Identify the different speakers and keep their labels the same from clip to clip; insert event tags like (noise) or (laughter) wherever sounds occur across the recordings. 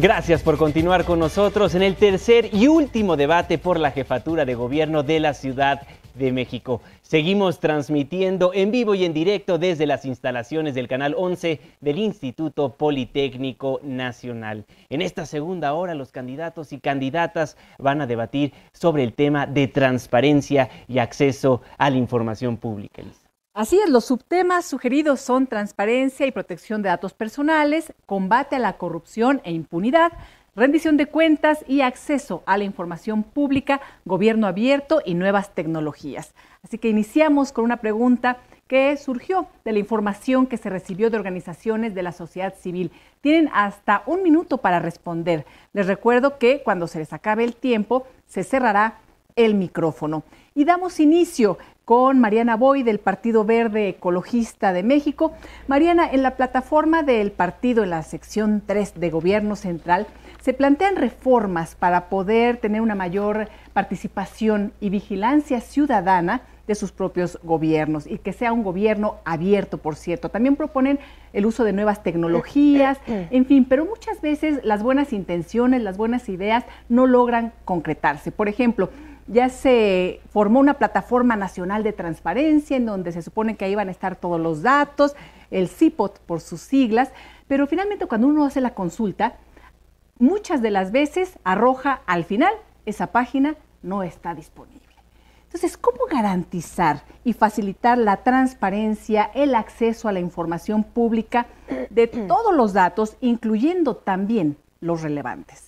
Speaker 1: Gracias por continuar con nosotros en el tercer y último debate por la jefatura de gobierno de la Ciudad de México. Seguimos transmitiendo en vivo y en directo desde las instalaciones del Canal 11 del Instituto Politécnico Nacional. En esta segunda hora los candidatos y candidatas van a debatir sobre el tema de transparencia y acceso a la información pública.
Speaker 2: Así es, los subtemas sugeridos son transparencia y protección de datos personales, combate a la corrupción e impunidad, rendición de cuentas y acceso a la información pública, gobierno abierto y nuevas tecnologías. Así que iniciamos con una pregunta que surgió de la información que se recibió de organizaciones de la sociedad civil. Tienen hasta un minuto para responder. Les recuerdo que cuando se les acabe el tiempo, se cerrará el micrófono. Y damos inicio con Mariana Boy del Partido Verde Ecologista de México. Mariana, en la plataforma del partido en la sección 3 de Gobierno Central se plantean reformas para poder tener una mayor participación y vigilancia ciudadana de sus propios gobiernos y que sea un gobierno abierto, por cierto. También proponen el uso de nuevas tecnologías, (clears throat) en fin, pero muchas veces las buenas intenciones, las buenas ideas no logran concretarse. Por ejemplo, ya se formó una plataforma nacional de transparencia en donde se supone que ahí van a estar todos los datos, el CIPOT por sus siglas, pero finalmente cuando uno hace la consulta, muchas de las veces arroja al final esa página no está disponible. Entonces, ¿cómo garantizar y facilitar la transparencia, el acceso a la información pública de todos los datos, incluyendo también los relevantes?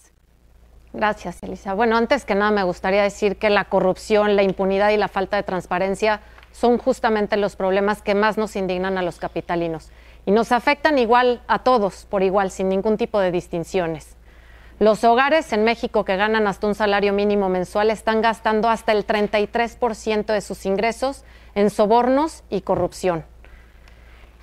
Speaker 2: Gracias, Elisa. Bueno,
Speaker 3: antes que nada me gustaría decir que la corrupción, la impunidad y la falta de transparencia son justamente los problemas que más nos indignan a los capitalinos y nos afectan igual a todos, por igual, sin ningún tipo de distinciones. Los hogares en México que ganan hasta un salario mínimo mensual están gastando hasta el 33% de sus ingresos en sobornos y corrupción.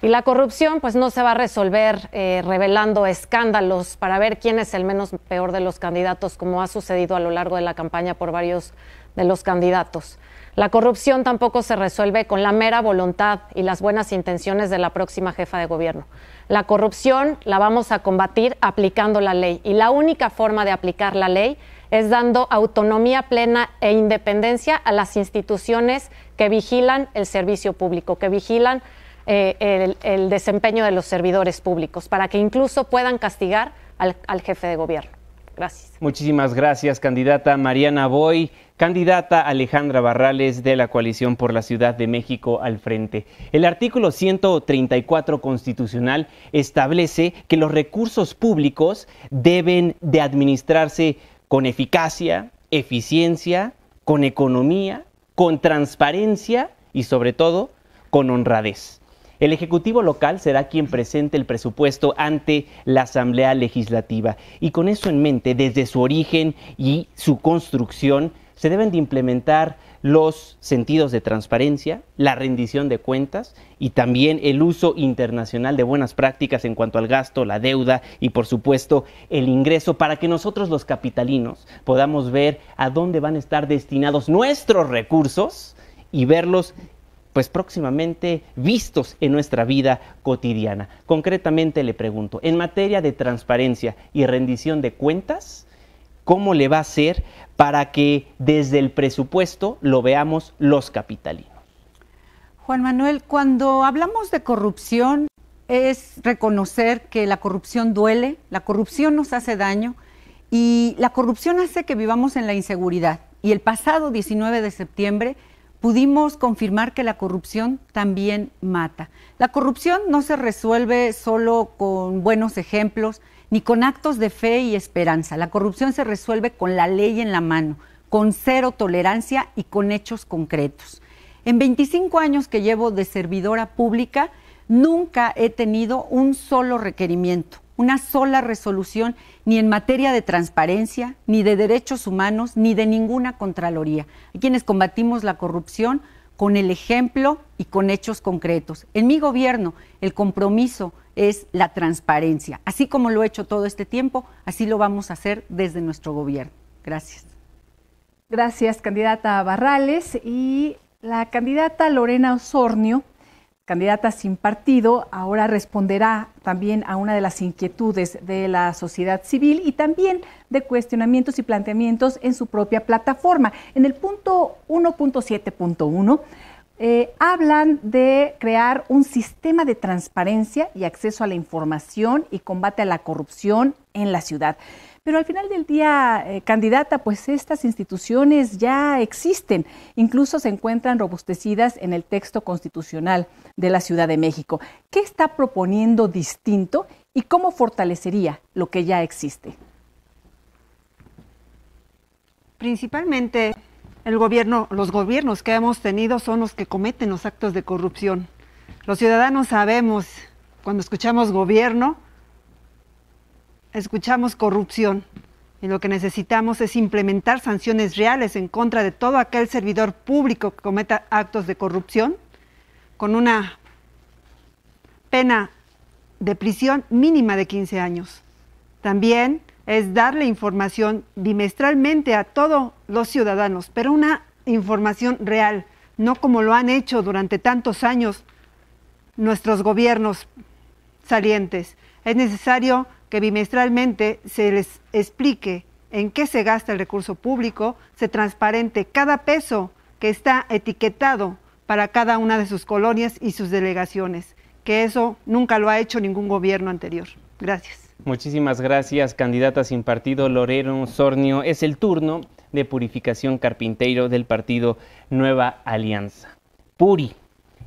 Speaker 3: Y la corrupción pues no se va a resolver eh, revelando escándalos para ver quién es el menos peor de los candidatos, como ha sucedido a lo largo de la campaña por varios de los candidatos. La corrupción tampoco se resuelve con la mera voluntad y las buenas intenciones de la próxima jefa de gobierno. La corrupción la vamos a combatir aplicando la ley y la única forma de aplicar la ley es dando autonomía plena e independencia a las instituciones que vigilan el servicio público, que vigilan eh, el, desempeño de los servidores públicos, para que incluso puedan castigar al, al jefe de gobierno. Gracias.
Speaker 1: Muchísimas gracias, candidata Mariana Boy, candidata Alejandra Barrales de la coalición por la Ciudad de México al frente. El artículo 134 constitucional establece que los recursos públicos deben de administrarse con eficacia, eficiencia, con economía, con transparencia y sobre todo con honradez. El Ejecutivo local será quien presente el presupuesto ante la Asamblea Legislativa y con eso en mente, desde su origen y su construcción, se deben de implementar los sentidos de transparencia, la rendición de cuentas y también el uso internacional de buenas prácticas en cuanto al gasto, la deuda y por supuesto el ingreso para que nosotros los capitalinos podamos ver a dónde van a estar destinados nuestros recursos y verlos pues próximamente vistos en nuestra vida cotidiana. Concretamente le pregunto, en materia de transparencia y rendición de cuentas, ¿cómo le va a ser para que desde el presupuesto lo veamos los capitalinos?
Speaker 4: Juan Manuel, cuando hablamos de corrupción es reconocer que la corrupción duele, la corrupción nos hace daño y la corrupción hace que vivamos en la inseguridad. Y el pasado 19 de septiembre pudimos confirmar que la corrupción también mata. La corrupción no se resuelve solo con buenos ejemplos ni con actos de fe y esperanza. La corrupción se resuelve con la ley en la mano, con cero tolerancia y con hechos concretos. En 25 años que llevo de servidora pública, nunca he tenido un solo requerimiento una sola resolución ni en materia de transparencia, ni de derechos humanos, ni de ninguna Contraloría. Hay quienes combatimos la corrupción con el ejemplo y con hechos concretos. En mi gobierno el compromiso es la transparencia. Así como lo he hecho todo este tiempo, así lo vamos a hacer desde nuestro gobierno. Gracias.
Speaker 2: Gracias, candidata Barrales. Y la candidata Lorena Osornio candidata sin partido, ahora responderá también a una de las inquietudes de la sociedad civil y también de cuestionamientos y planteamientos en su propia plataforma. En el punto 1.7.1 eh, hablan de crear un sistema de transparencia y acceso a la información y combate a la corrupción en la ciudad. Pero al final del día, eh, candidata, pues estas instituciones ya existen, incluso se encuentran robustecidas en el texto constitucional de la Ciudad de México. ¿Qué está proponiendo distinto y cómo fortalecería lo que ya existe?
Speaker 5: Principalmente el gobierno, los gobiernos que hemos tenido son los que cometen los actos de corrupción. Los ciudadanos sabemos, cuando escuchamos gobierno, escuchamos corrupción y lo que necesitamos es implementar sanciones reales en contra de todo aquel servidor público que cometa actos de corrupción con una pena de prisión mínima de 15 años. También es darle información bimestralmente a todos los ciudadanos, pero una información real, no como lo han hecho durante tantos años nuestros gobiernos salientes. Es necesario que bimestralmente se les explique en qué se gasta el recurso público, se transparente cada peso que está etiquetado para cada una de sus colonias y sus delegaciones, que eso nunca lo ha hecho ningún gobierno anterior. Gracias.
Speaker 1: Muchísimas gracias, candidata sin partido Lorero Sornio. Es el turno de Purificación Carpintero del partido Nueva Alianza. Puri.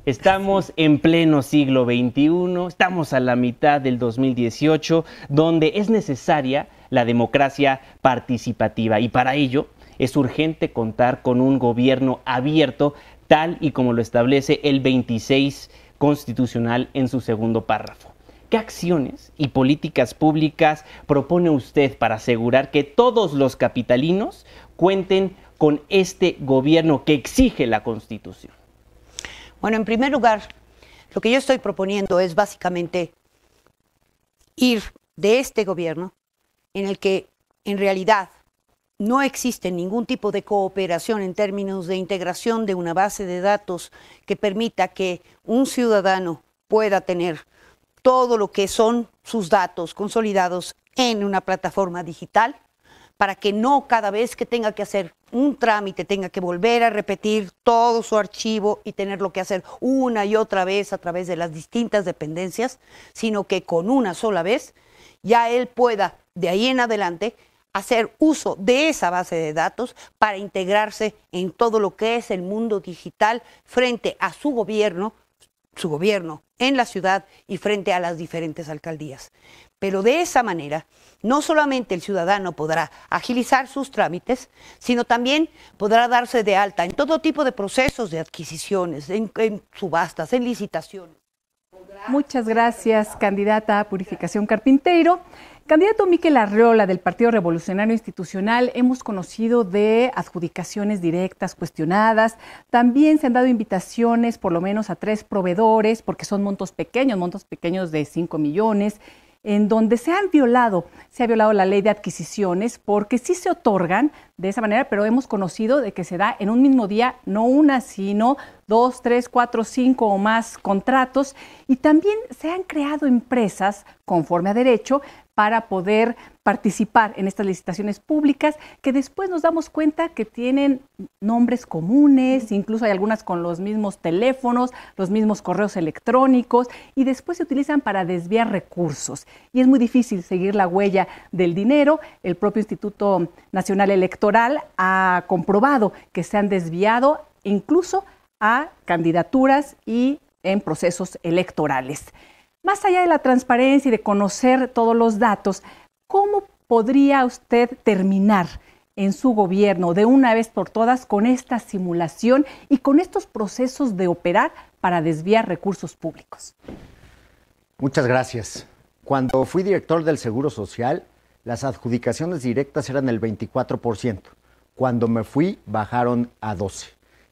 Speaker 1: Estamos en pleno siglo XXI, estamos a la mitad del 2018, donde es necesaria la democracia participativa y para ello es urgente contar con un gobierno abierto, tal y como lo establece el 26 constitucional en su segundo párrafo. ¿Qué acciones y políticas públicas propone usted para asegurar que todos los capitalinos cuenten con este gobierno que exige la Constitución?
Speaker 6: Bueno, en primer lugar, lo que yo estoy proponiendo es básicamente ir de este gobierno en el que en realidad no existe ningún tipo de cooperación en términos de integración de una base de datos que permita que un ciudadano pueda tener todo lo que son sus datos consolidados en una plataforma digital para que no cada vez que tenga que hacer un trámite tenga que volver a repetir todo su archivo y tenerlo que hacer una y otra vez a través de las distintas dependencias, sino que con una sola vez ya él pueda de ahí en adelante hacer uso de esa base de datos para integrarse en todo lo que es el mundo digital frente a su gobierno su gobierno en la ciudad y frente a las diferentes alcaldías. Pero de esa manera, no solamente el ciudadano podrá agilizar sus trámites, sino también podrá darse de alta en todo tipo de procesos de adquisiciones, en, subastas, en licitaciones.
Speaker 2: Muchas gracias, candidata a Purificación Carpintero. Candidato Miquel Arreola del Partido Revolucionario Institucional, hemos conocido de adjudicaciones directas cuestionadas. También se han dado invitaciones por lo menos a tres proveedores, porque son montos pequeños, montos pequeños de 5 millones, en donde se han violado, se ha violado la ley de adquisiciones, porque sí se otorgan de esa manera, pero hemos conocido de que se da en un mismo día, no una, sino dos, tres, cuatro, cinco o más contratos. Y también se han creado empresas, conforme a derecho, para poder participar en estas licitaciones públicas que después nos damos cuenta que tienen nombres comunes, incluso hay algunas con los mismos teléfonos, los mismos correos electrónicos y después se utilizan para desviar recursos. Y es muy difícil seguir la huella del dinero. El propio Instituto Nacional Electoral ha comprobado que se han desviado incluso a candidaturas y en procesos electorales. Más allá de la transparencia y de conocer todos los datos, ¿cómo podría usted terminar en su gobierno de una vez por todas con esta simulación y con estos procesos de operar para desviar recursos públicos?
Speaker 7: Muchas gracias. Cuando fui director del Seguro Social, las adjudicaciones directas eran el 24%. Cuando me fui, bajaron a 12%.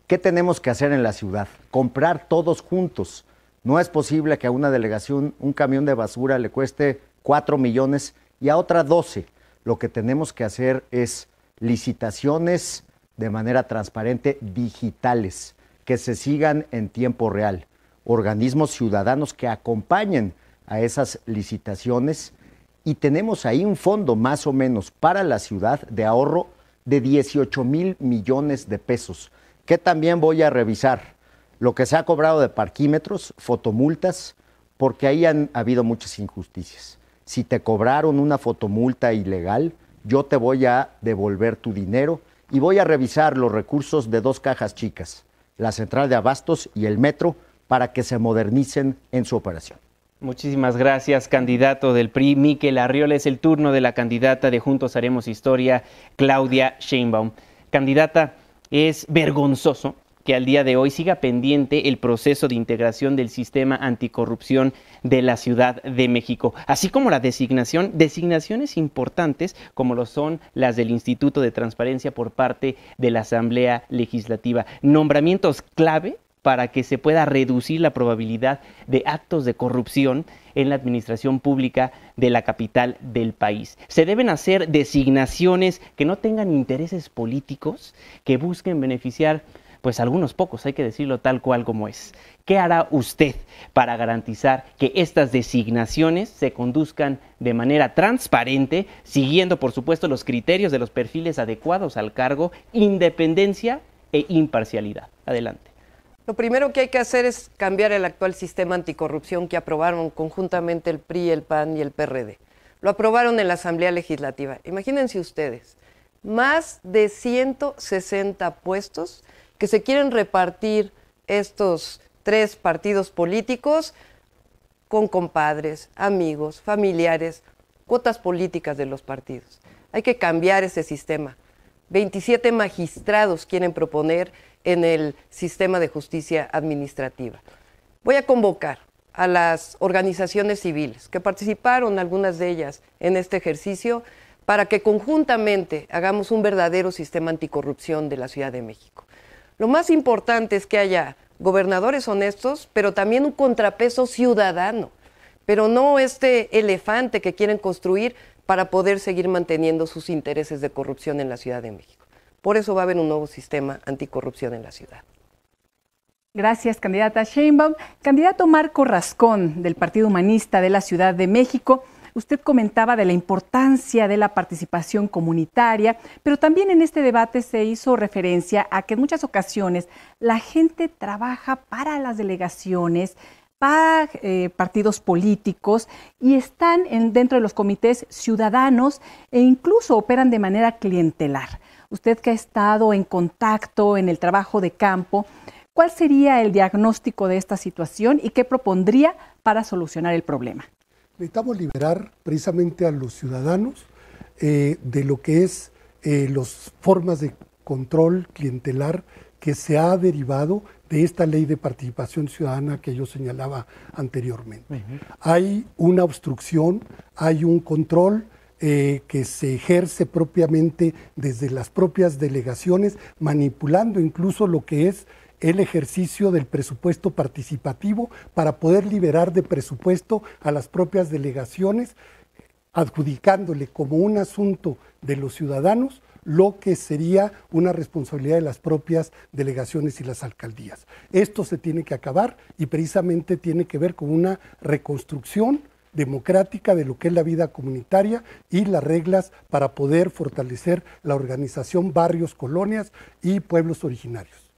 Speaker 7: ¿Qué tenemos que hacer en la ciudad? Comprar todos juntos no es posible que a una delegación un camión de basura le cueste 4 millones y a otra 12. Lo que tenemos que hacer es licitaciones de manera transparente, digitales, que se sigan en tiempo real. Organismos ciudadanos que acompañen a esas licitaciones y tenemos ahí un fondo más o menos para la ciudad de ahorro de 18 mil millones de pesos, que también voy a revisar lo que se ha cobrado de parquímetros, fotomultas, porque ahí han habido muchas injusticias. Si te cobraron una fotomulta ilegal, yo te voy a devolver tu dinero y voy a revisar los recursos de dos cajas chicas, la central de abastos y el metro, para que se modernicen en su operación.
Speaker 1: Muchísimas gracias, candidato del PRI, Miquel Arriola. Es el turno de la candidata de Juntos Haremos Historia, Claudia Sheinbaum. Candidata, es vergonzoso que al día de hoy siga pendiente el proceso de integración del sistema anticorrupción de la Ciudad de México, así como la designación, designaciones importantes como lo son las del Instituto de Transparencia por parte de la Asamblea Legislativa. Nombramientos clave para que se pueda reducir la probabilidad de actos de corrupción en la administración pública de la capital del país. Se deben hacer designaciones que no tengan intereses políticos, que busquen beneficiar pues algunos pocos, hay que decirlo tal cual como es. ¿Qué hará usted para garantizar que estas designaciones se conduzcan de manera transparente, siguiendo por supuesto los criterios de los perfiles adecuados al cargo, independencia e imparcialidad? Adelante.
Speaker 8: Lo primero que hay que hacer es cambiar el actual sistema anticorrupción que aprobaron conjuntamente el PRI, el PAN y el PRD. Lo aprobaron en la Asamblea Legislativa. Imagínense ustedes, más de 160 puestos que se quieren repartir estos tres partidos políticos con compadres, amigos, familiares, cuotas políticas de los partidos. Hay que cambiar ese sistema. 27 magistrados quieren proponer en el sistema de justicia administrativa. Voy a convocar a las organizaciones civiles que participaron, algunas de ellas, en este ejercicio, para que conjuntamente hagamos un verdadero sistema anticorrupción de la Ciudad de México. Lo más importante es que haya gobernadores honestos, pero también un contrapeso ciudadano, pero no este elefante que quieren construir para poder seguir manteniendo sus intereses de corrupción en la Ciudad de México. Por eso va a haber un nuevo sistema anticorrupción en la ciudad.
Speaker 2: Gracias, candidata Sheinbaum. Candidato Marco Rascón, del Partido Humanista de la Ciudad de México usted comentaba de la importancia de la participación comunitaria, pero también en este debate se hizo referencia a que en muchas ocasiones la gente trabaja para las delegaciones, para eh, partidos políticos y están dentro de los comités ciudadanos e incluso operan de manera clientelar. Usted que ha estado en contacto en el trabajo de campo, ¿cuál sería el diagnóstico de esta situación y qué propondría para solucionar el problema?
Speaker 9: necesitamos liberar precisamente a los ciudadanos eh, de lo que es eh, las formas de control clientelar que se ha derivado de esta ley de participación ciudadana que yo señalaba anteriormente. Hay una obstrucción, hay un control eh, que se ejerce propiamente desde las propias delegaciones, manipulando incluso lo que es el ejercicio del presupuesto participativo para poder liberar de presupuesto a las propias delegaciones, adjudicándole como un asunto de los ciudadanos lo que sería una responsabilidad de las propias delegaciones y las alcaldías. Esto se tiene que acabar y precisamente tiene que ver con una reconstrucción democrática de lo que es la vida comunitaria y las reglas para poder fortalecer la organización barrios, colonias y pueblos originarios.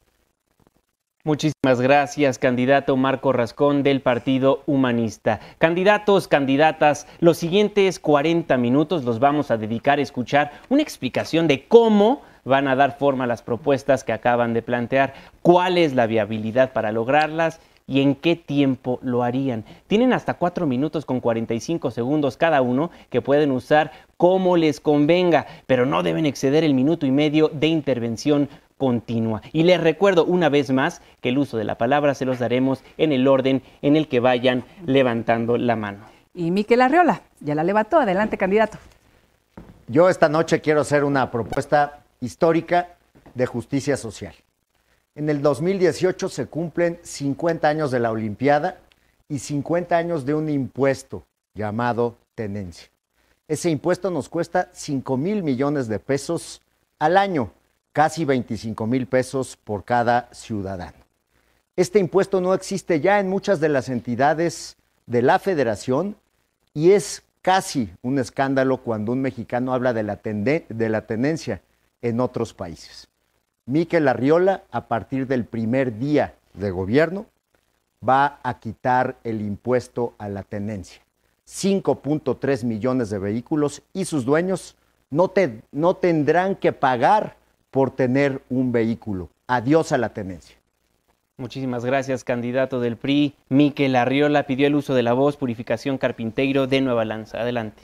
Speaker 1: Muchísimas gracias, candidato Marco Rascón del Partido Humanista. Candidatos, candidatas, los siguientes 40 minutos los vamos a dedicar a escuchar una explicación de cómo van a dar forma a las propuestas que acaban de plantear, cuál es la viabilidad para lograrlas y en qué tiempo lo harían. Tienen hasta 4 minutos con 45 segundos cada uno que pueden usar como les convenga, pero no deben exceder el minuto y medio de intervención continua. Y les recuerdo una vez más que el uso de la palabra se los daremos en el orden en el que vayan levantando la mano.
Speaker 2: Y Miquel Arriola, ya la levantó. Adelante, candidato.
Speaker 7: Yo esta noche quiero hacer una propuesta histórica de justicia social. En el 2018 se cumplen 50 años de la Olimpiada y 50 años de un impuesto llamado tenencia. Ese impuesto nos cuesta 5 mil millones de pesos al año casi 25 mil pesos por cada ciudadano. Este impuesto no existe ya en muchas de las entidades de la federación y es casi un escándalo cuando un mexicano habla de la, de tendencia en otros países. Miquel Arriola, a partir del primer día de gobierno, va a quitar el impuesto a la tenencia. 5.3 millones de vehículos y sus dueños no tendrán que pagar por tener un vehículo. Adiós a la tenencia.
Speaker 1: Muchísimas gracias, candidato del PRI. Miquel Arriola pidió el uso de la voz Purificación Carpinteiro de Nueva Lanza. Adelante.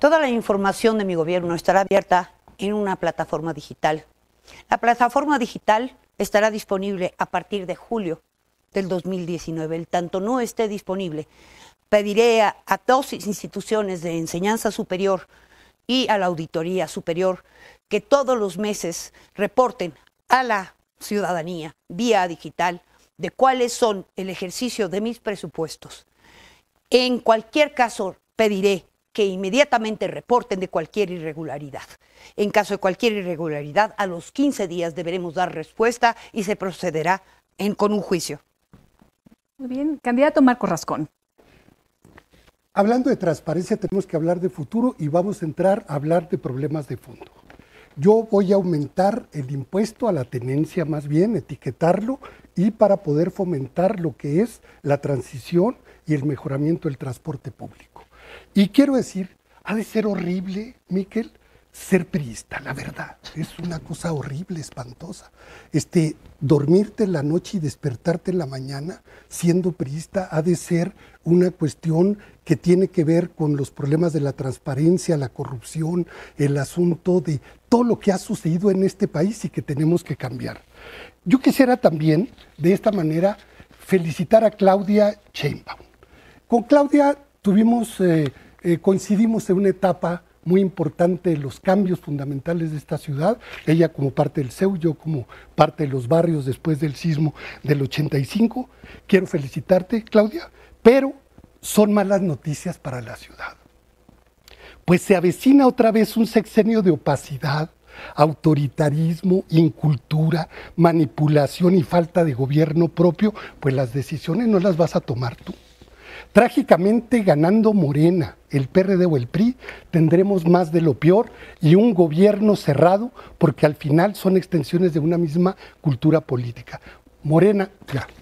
Speaker 6: Toda la información de mi gobierno estará abierta en una plataforma digital. La plataforma digital estará disponible a partir de julio del 2019. El tanto no esté disponible, pediré a, a dos instituciones de enseñanza superior y a la Auditoría Superior que todos los meses reporten a la ciudadanía vía digital de cuáles son el ejercicio de mis presupuestos. En cualquier caso, pediré que inmediatamente reporten de cualquier irregularidad. En caso de cualquier irregularidad, a los 15 días deberemos dar respuesta y se procederá en, con un juicio. Muy bien, candidato Marco Rascón.
Speaker 9: Hablando de transparencia, tenemos que hablar de futuro y vamos a entrar a hablar de problemas de fondo yo voy a aumentar el impuesto a la tenencia más bien, etiquetarlo, y para poder fomentar lo que es la transición y el mejoramiento del transporte público. Y quiero decir, ha de ser horrible, Miquel, ser priista, la verdad. Es una cosa horrible, espantosa. Este, dormirte en la noche y despertarte en la mañana siendo priista ha de ser una cuestión que tiene que ver con los problemas de la transparencia, la corrupción, el asunto de todo lo que ha sucedido en este país y que tenemos que cambiar. Yo quisiera también, de esta manera, felicitar a Claudia Sheinbaum. Con Claudia tuvimos, eh, eh, coincidimos en una etapa muy importante de los cambios fundamentales de esta ciudad, ella como parte del CEU, yo como parte de los barrios después del sismo del 85. Quiero felicitarte, Claudia, pero son malas noticias para la ciudad pues se avecina otra vez un sexenio de opacidad, autoritarismo, incultura, manipulación y falta de gobierno propio, pues las decisiones no las vas a tomar tú. Trágicamente ganando Morena, el PRD o el PRI, tendremos más de lo peor y un gobierno cerrado porque al final son extensiones de una misma cultura política. Morena, claro.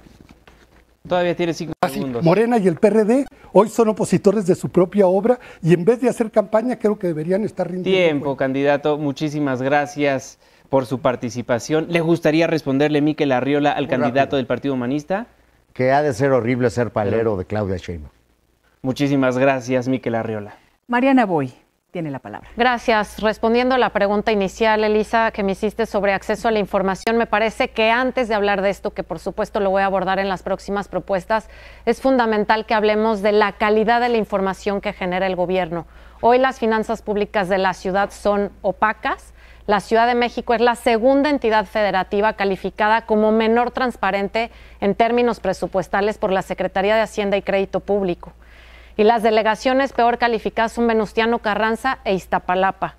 Speaker 9: Todavía
Speaker 1: tiene cinco ah, segundos.
Speaker 9: Morena y el PRD hoy son opositores de su propia obra y en vez de hacer campaña creo que deberían estar rindiendo. Tiempo,
Speaker 1: pues. candidato. Muchísimas gracias por su participación. ¿Le gustaría responderle Miquel Arriola al candidato del Partido Humanista? Que ha de ser horrible ser palero de Claudia Sheinbaum. Muchísimas gracias, Miquel Arriola.
Speaker 2: Mariana Boy tiene la palabra.
Speaker 3: Gracias. Respondiendo a la pregunta inicial, Elisa, que me hiciste sobre acceso a la información, me parece que antes de hablar de esto, que por supuesto lo voy a abordar en las próximas propuestas, es fundamental que hablemos de la calidad de la información que genera el gobierno. Hoy las finanzas públicas de la ciudad son opacas. La Ciudad de México es la segunda entidad federativa calificada como menor transparente en términos presupuestales por la Secretaría de Hacienda y Crédito Público y las delegaciones peor calificadas son Venustiano Carranza e Iztapalapa.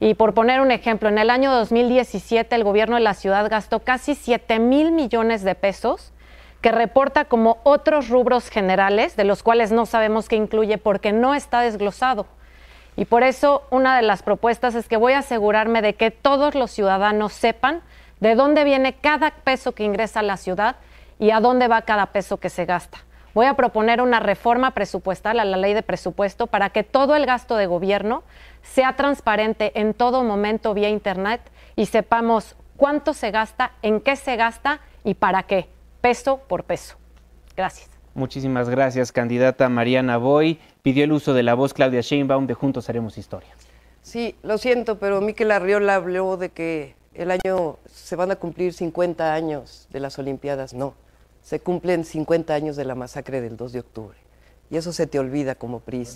Speaker 3: Y por poner un ejemplo, en el año 2017 el gobierno de la ciudad gastó casi 7 mil millones de pesos, que reporta como otros rubros generales, de los cuales no sabemos qué incluye porque no está desglosado. Y por eso una de las propuestas es que voy a asegurarme de que todos los ciudadanos sepan de dónde viene cada peso que ingresa a la ciudad y a dónde va cada peso que se gasta voy a proponer una reforma presupuestal a la ley de presupuesto para que todo el gasto de gobierno sea transparente en todo momento vía Internet y sepamos cuánto se gasta, en qué se gasta y para qué, peso por peso.
Speaker 8: Gracias.
Speaker 1: Muchísimas gracias, candidata Mariana Boy. Pidió el uso de la voz Claudia Sheinbaum de Juntos Haremos Historia.
Speaker 8: Sí, lo siento, pero Miquel Arriola habló de que el año se van a cumplir 50 años de las Olimpiadas. No, se cumplen 50 años de la masacre del 2 de octubre. Y eso se te olvida como PRI,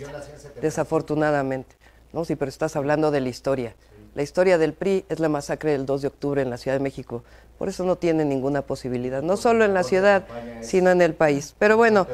Speaker 8: desafortunadamente. No, sí, pero estás hablando de la historia. La historia del PRI es la masacre del 2 de octubre en la Ciudad de México. Por eso no tiene ninguna posibilidad, no solo en la ciudad, sino en el país. Pero bueno,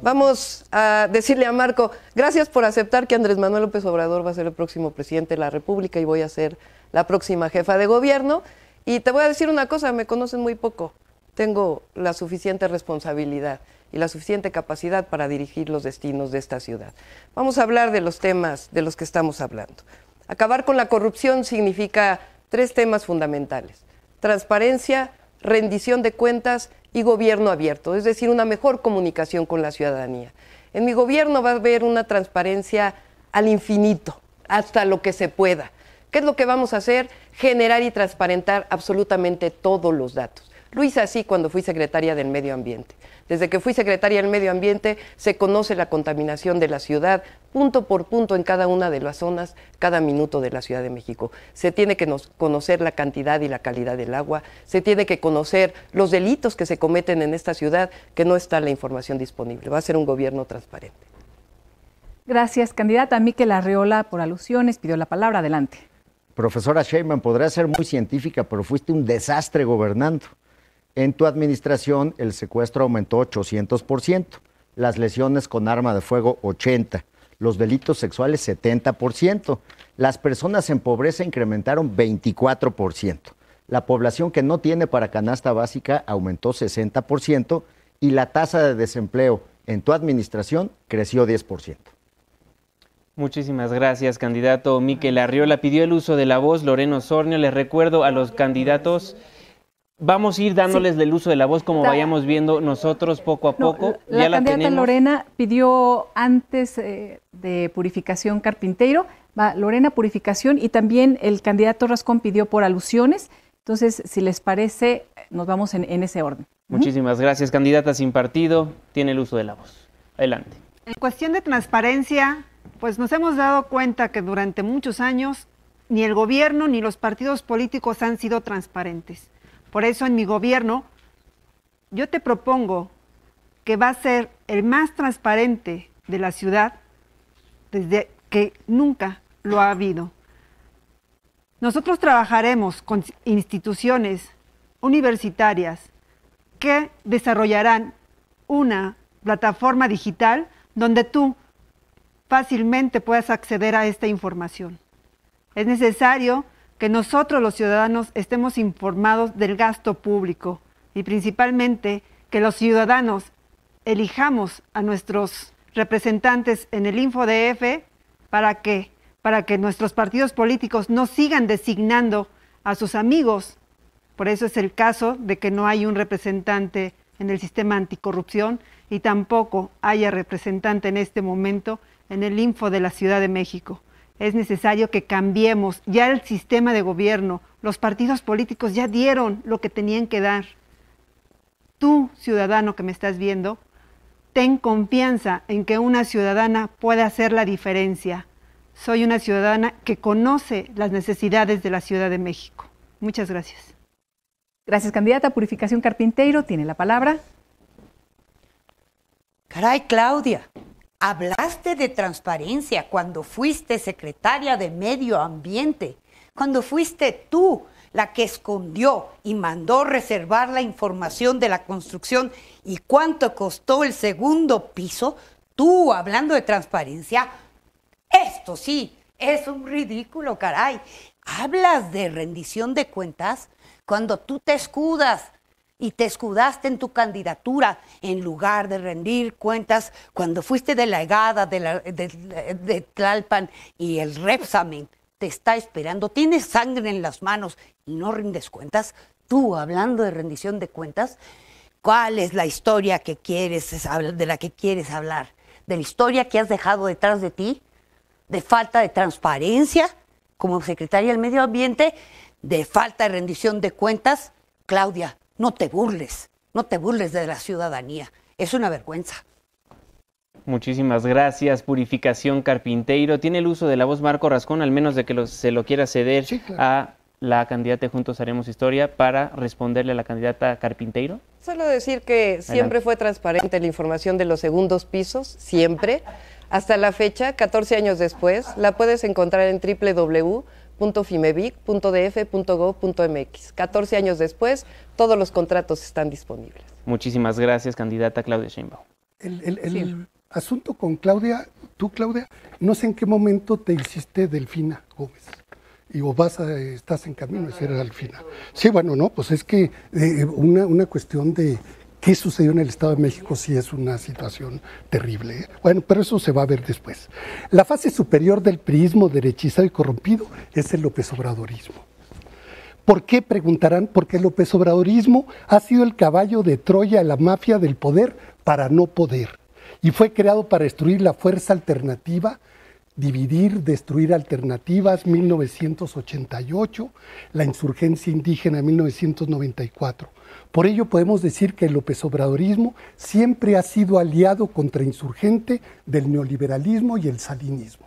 Speaker 8: vamos a decirle a Marco, gracias por aceptar que Andrés Manuel López Obrador va a ser el próximo presidente de la República y voy a ser la próxima jefa de gobierno. Y te voy a decir una cosa, me conocen muy poco tengo la suficiente responsabilidad y la suficiente capacidad para dirigir los destinos de esta ciudad. Vamos a hablar de los temas de los que estamos hablando. Acabar con la corrupción significa tres temas fundamentales. Transparencia, rendición de cuentas y gobierno abierto, es decir, una mejor comunicación con la ciudadanía. En mi gobierno va a haber una transparencia al infinito, hasta lo que se pueda. ¿Qué es lo que vamos a hacer? Generar y transparentar absolutamente todos los datos. Lo hice así cuando fui secretaria del Medio Ambiente. Desde que fui secretaria del Medio Ambiente se conoce la contaminación de la ciudad punto por punto en cada una de las zonas, cada minuto de la Ciudad de México. Se tiene que conocer la cantidad y la calidad del agua, se tiene que conocer los delitos que se cometen en esta ciudad, que no está la información disponible. Va a ser un gobierno transparente.
Speaker 2: Gracias, candidata Miquel Arriola, por alusiones, pidió la palabra. Adelante.
Speaker 7: Profesora Sheyman, podrás ser muy científica, pero fuiste un desastre gobernando. En tu administración el secuestro aumentó 800%, las lesiones con arma de fuego 80%, los delitos sexuales 70%, las personas en pobreza incrementaron 24%, la población que no tiene para canasta básica aumentó 60% y la tasa de desempleo en tu administración creció 10%.
Speaker 1: Muchísimas gracias, candidato Miquel Arriola. Pidió el uso de la voz Loreno Sornio. Les recuerdo a los candidatos Vamos a ir dándoles el uso de la voz como vayamos viendo nosotros poco a poco. La, candidata Lorena
Speaker 2: pidió antes eh, de Purificación carpintero. va Lorena Purificación y también el candidato Rascón pidió por alusiones. Entonces, si les parece, nos vamos en, ese orden.
Speaker 1: Muchísimas gracias, candidata sin partido. Tiene el uso de la voz. Adelante.
Speaker 2: En cuestión de transparencia, pues nos hemos dado
Speaker 5: cuenta que durante muchos años ni el gobierno ni los partidos políticos han sido transparentes. Por eso en mi gobierno yo te propongo que va a ser el más transparente de la ciudad desde que nunca lo ha habido. Nosotros trabajaremos con instituciones universitarias que desarrollarán una plataforma digital donde tú fácilmente puedas acceder a esta información. Es necesario que nosotros los ciudadanos estemos informados del gasto público y principalmente que los ciudadanos elijamos a nuestros representantes en el Info para que para que nuestros partidos políticos no sigan designando a sus amigos. Por eso es el caso de que no hay un representante en el sistema anticorrupción y tampoco haya representante en este momento en el Info de la Ciudad de México es necesario que cambiemos ya el sistema de gobierno. Los partidos políticos ya dieron lo que tenían que dar. Tú, ciudadano que me estás viendo, ten confianza en que una ciudadana puede hacer la diferencia. Soy una ciudadana que conoce las necesidades de la Ciudad de México. Muchas gracias.
Speaker 6: Gracias, candidata. Purificación Carpinteiro tiene la palabra. Caray, Claudia, Hablaste de transparencia cuando fuiste secretaria de Medio Ambiente, cuando fuiste tú la que escondió y mandó reservar la información de la construcción y cuánto costó el segundo piso, tú hablando de transparencia, esto sí, es un ridículo, caray. Hablas de rendición de cuentas cuando tú te escudas y te escudaste en tu candidatura en lugar de rendir cuentas cuando fuiste delegada de, la, de, de Tlalpan y el Repsamen te está esperando, tienes sangre en las manos y no rindes cuentas, tú hablando de rendición de cuentas, ¿cuál es la historia que quieres, de la que quieres hablar? ¿De la historia que has dejado detrás de ti? ¿De falta de transparencia como secretaria del Medio Ambiente? ¿De falta de rendición de cuentas? Claudia, no te burles, no te burles de la ciudadanía. Es una vergüenza.
Speaker 1: Muchísimas gracias, Purificación Carpinteiro. Tiene el uso de la voz Marco Rascón, al menos de que se lo quiera ceder a la candidata de Juntos Haremos Historia para responderle a la candidata Carpinteiro.
Speaker 8: Solo decir que siempre fue transparente la información de los segundos pisos, siempre. Hasta la fecha, 14 años después, la puedes encontrar en www www.fimevic.df.gov.mx. 14 años después, todos los contratos están disponibles.
Speaker 1: Muchísimas gracias, candidata Claudia Sheinbaum.
Speaker 9: El, asunto con Claudia, tú Claudia, no sé en qué momento te hiciste Delfina Gómez y o vas estás en camino a ser Delfina. Sí, bueno, no, pues es que eh, una, cuestión de qué sucedió en el Estado de México si es una situación terrible. Bueno, pero eso se va a ver después. La fase superior del priismo derechizado y corrompido es el López Obradorismo. ¿Por qué? Preguntarán, porque el López Obradorismo ha sido el caballo de Troya, la mafia del poder para no poder. Y fue creado para destruir la fuerza alternativa, dividir, destruir alternativas, 1988, la insurgencia indígena, 1994. Por ello podemos decir que el López Obradorismo siempre ha sido aliado contra insurgente del neoliberalismo y el salinismo.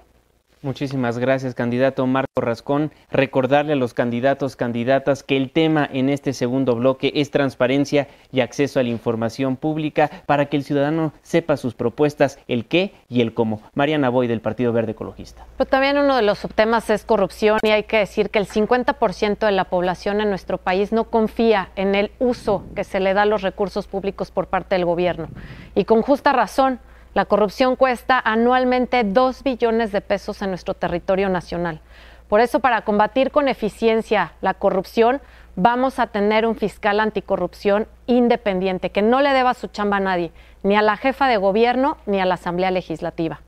Speaker 1: Muchísimas gracias, candidato Marco Rascón. Recordarle a los candidatos, candidatas, que el tema en este segundo bloque es transparencia y acceso a la información pública para que el ciudadano sepa sus propuestas, el qué y el cómo. Mariana Boy, del Partido Verde Ecologista. Pero
Speaker 3: pues también uno de los subtemas es corrupción y hay que decir que el 50% de la población en nuestro país no confía en el uso que se le da a los recursos públicos por parte del gobierno. Y con justa razón. La corrupción cuesta anualmente 2 billones de pesos en nuestro territorio nacional. Por eso, para combatir con eficiencia la corrupción, vamos a tener un fiscal anticorrupción independiente que no le deba su chamba a nadie, ni a la jefa de gobierno ni a la Asamblea Legislativa.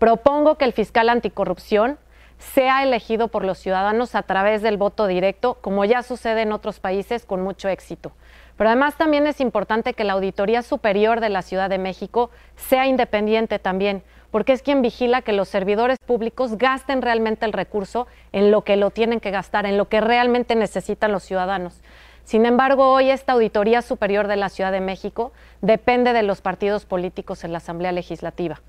Speaker 3: Propongo que el fiscal anticorrupción sea elegido por los ciudadanos a través del voto directo, como ya sucede en otros países con mucho éxito. Pero además también es importante que la Auditoría Superior de la Ciudad de México sea independiente también, porque es quien vigila que los servidores públicos gasten realmente el recurso en lo que lo tienen que gastar, en lo que realmente necesitan los ciudadanos. Sin embargo, hoy esta Auditoría Superior de la Ciudad de México depende de los partidos políticos en la Asamblea Legislativa.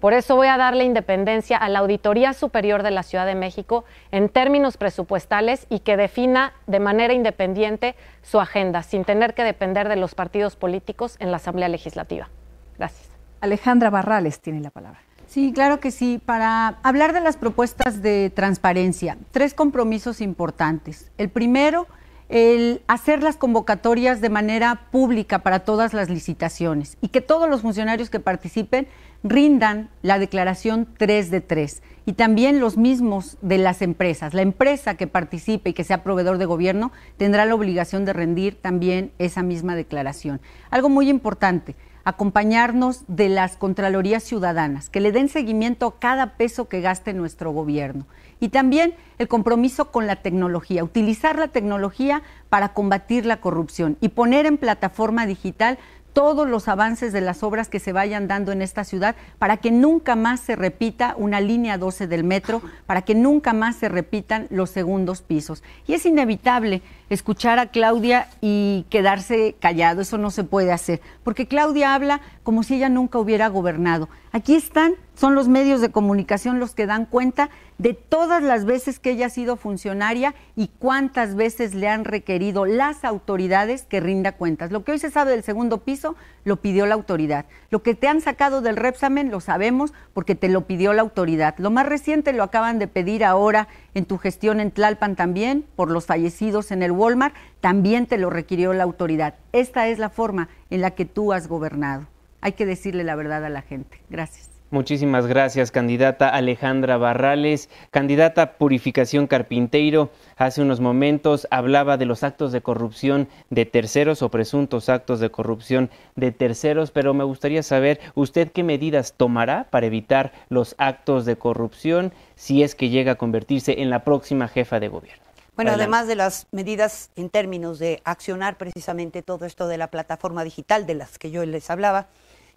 Speaker 3: Por eso voy a darle independencia a la Auditoría Superior de la Ciudad de México en términos presupuestales y que defina de manera independiente su agenda, sin tener que depender de los partidos políticos en la Asamblea Legislativa.
Speaker 4: Gracias. Alejandra Barrales tiene la palabra. Sí, claro que sí. Para hablar de las propuestas de transparencia, tres compromisos importantes. El primero, el hacer las convocatorias de manera pública para todas las licitaciones y que todos los funcionarios que participen rindan la declaración 3 de 3 y también los mismos de las empresas. La empresa que participe y que sea proveedor de gobierno tendrá la obligación de rendir también esa misma declaración. Algo muy importante, acompañarnos de las Contralorías Ciudadanas, que le den seguimiento a cada peso que gaste nuestro gobierno. Y también el compromiso con la tecnología, utilizar la tecnología para combatir la corrupción y poner en plataforma digital todos los avances de las obras que se vayan dando en esta ciudad para que nunca más se repita una línea 12 del metro, para que nunca más se repitan los segundos pisos. Y es inevitable escuchar a Claudia y quedarse callado, eso no se puede hacer, porque Claudia habla como si ella nunca hubiera gobernado. Aquí están, son los medios de comunicación los que dan cuenta de todas las veces que ella ha sido funcionaria y cuántas veces le han requerido las autoridades que rinda cuentas. Lo que hoy se sabe del segundo piso lo pidió la autoridad. Lo que te han sacado del Repsamen lo sabemos porque te lo pidió la autoridad. Lo más reciente lo acaban de pedir ahora en tu gestión en Tlalpan también, por los fallecidos en el Walmart, también te lo requirió la autoridad. Esta es la forma en la que tú has gobernado. Hay que decirle la verdad a la gente. Gracias.
Speaker 1: Muchísimas gracias, candidata Alejandra Barrales. Candidata Purificación Carpinteiro, hace unos momentos hablaba de los actos de corrupción de terceros o presuntos actos de corrupción de terceros, pero me gustaría saber usted qué medidas tomará para evitar los actos de corrupción si es que llega a convertirse en la próxima jefa de gobierno. Bueno, además
Speaker 6: de las medidas en términos de accionar precisamente todo esto de la plataforma digital de las que yo les hablaba,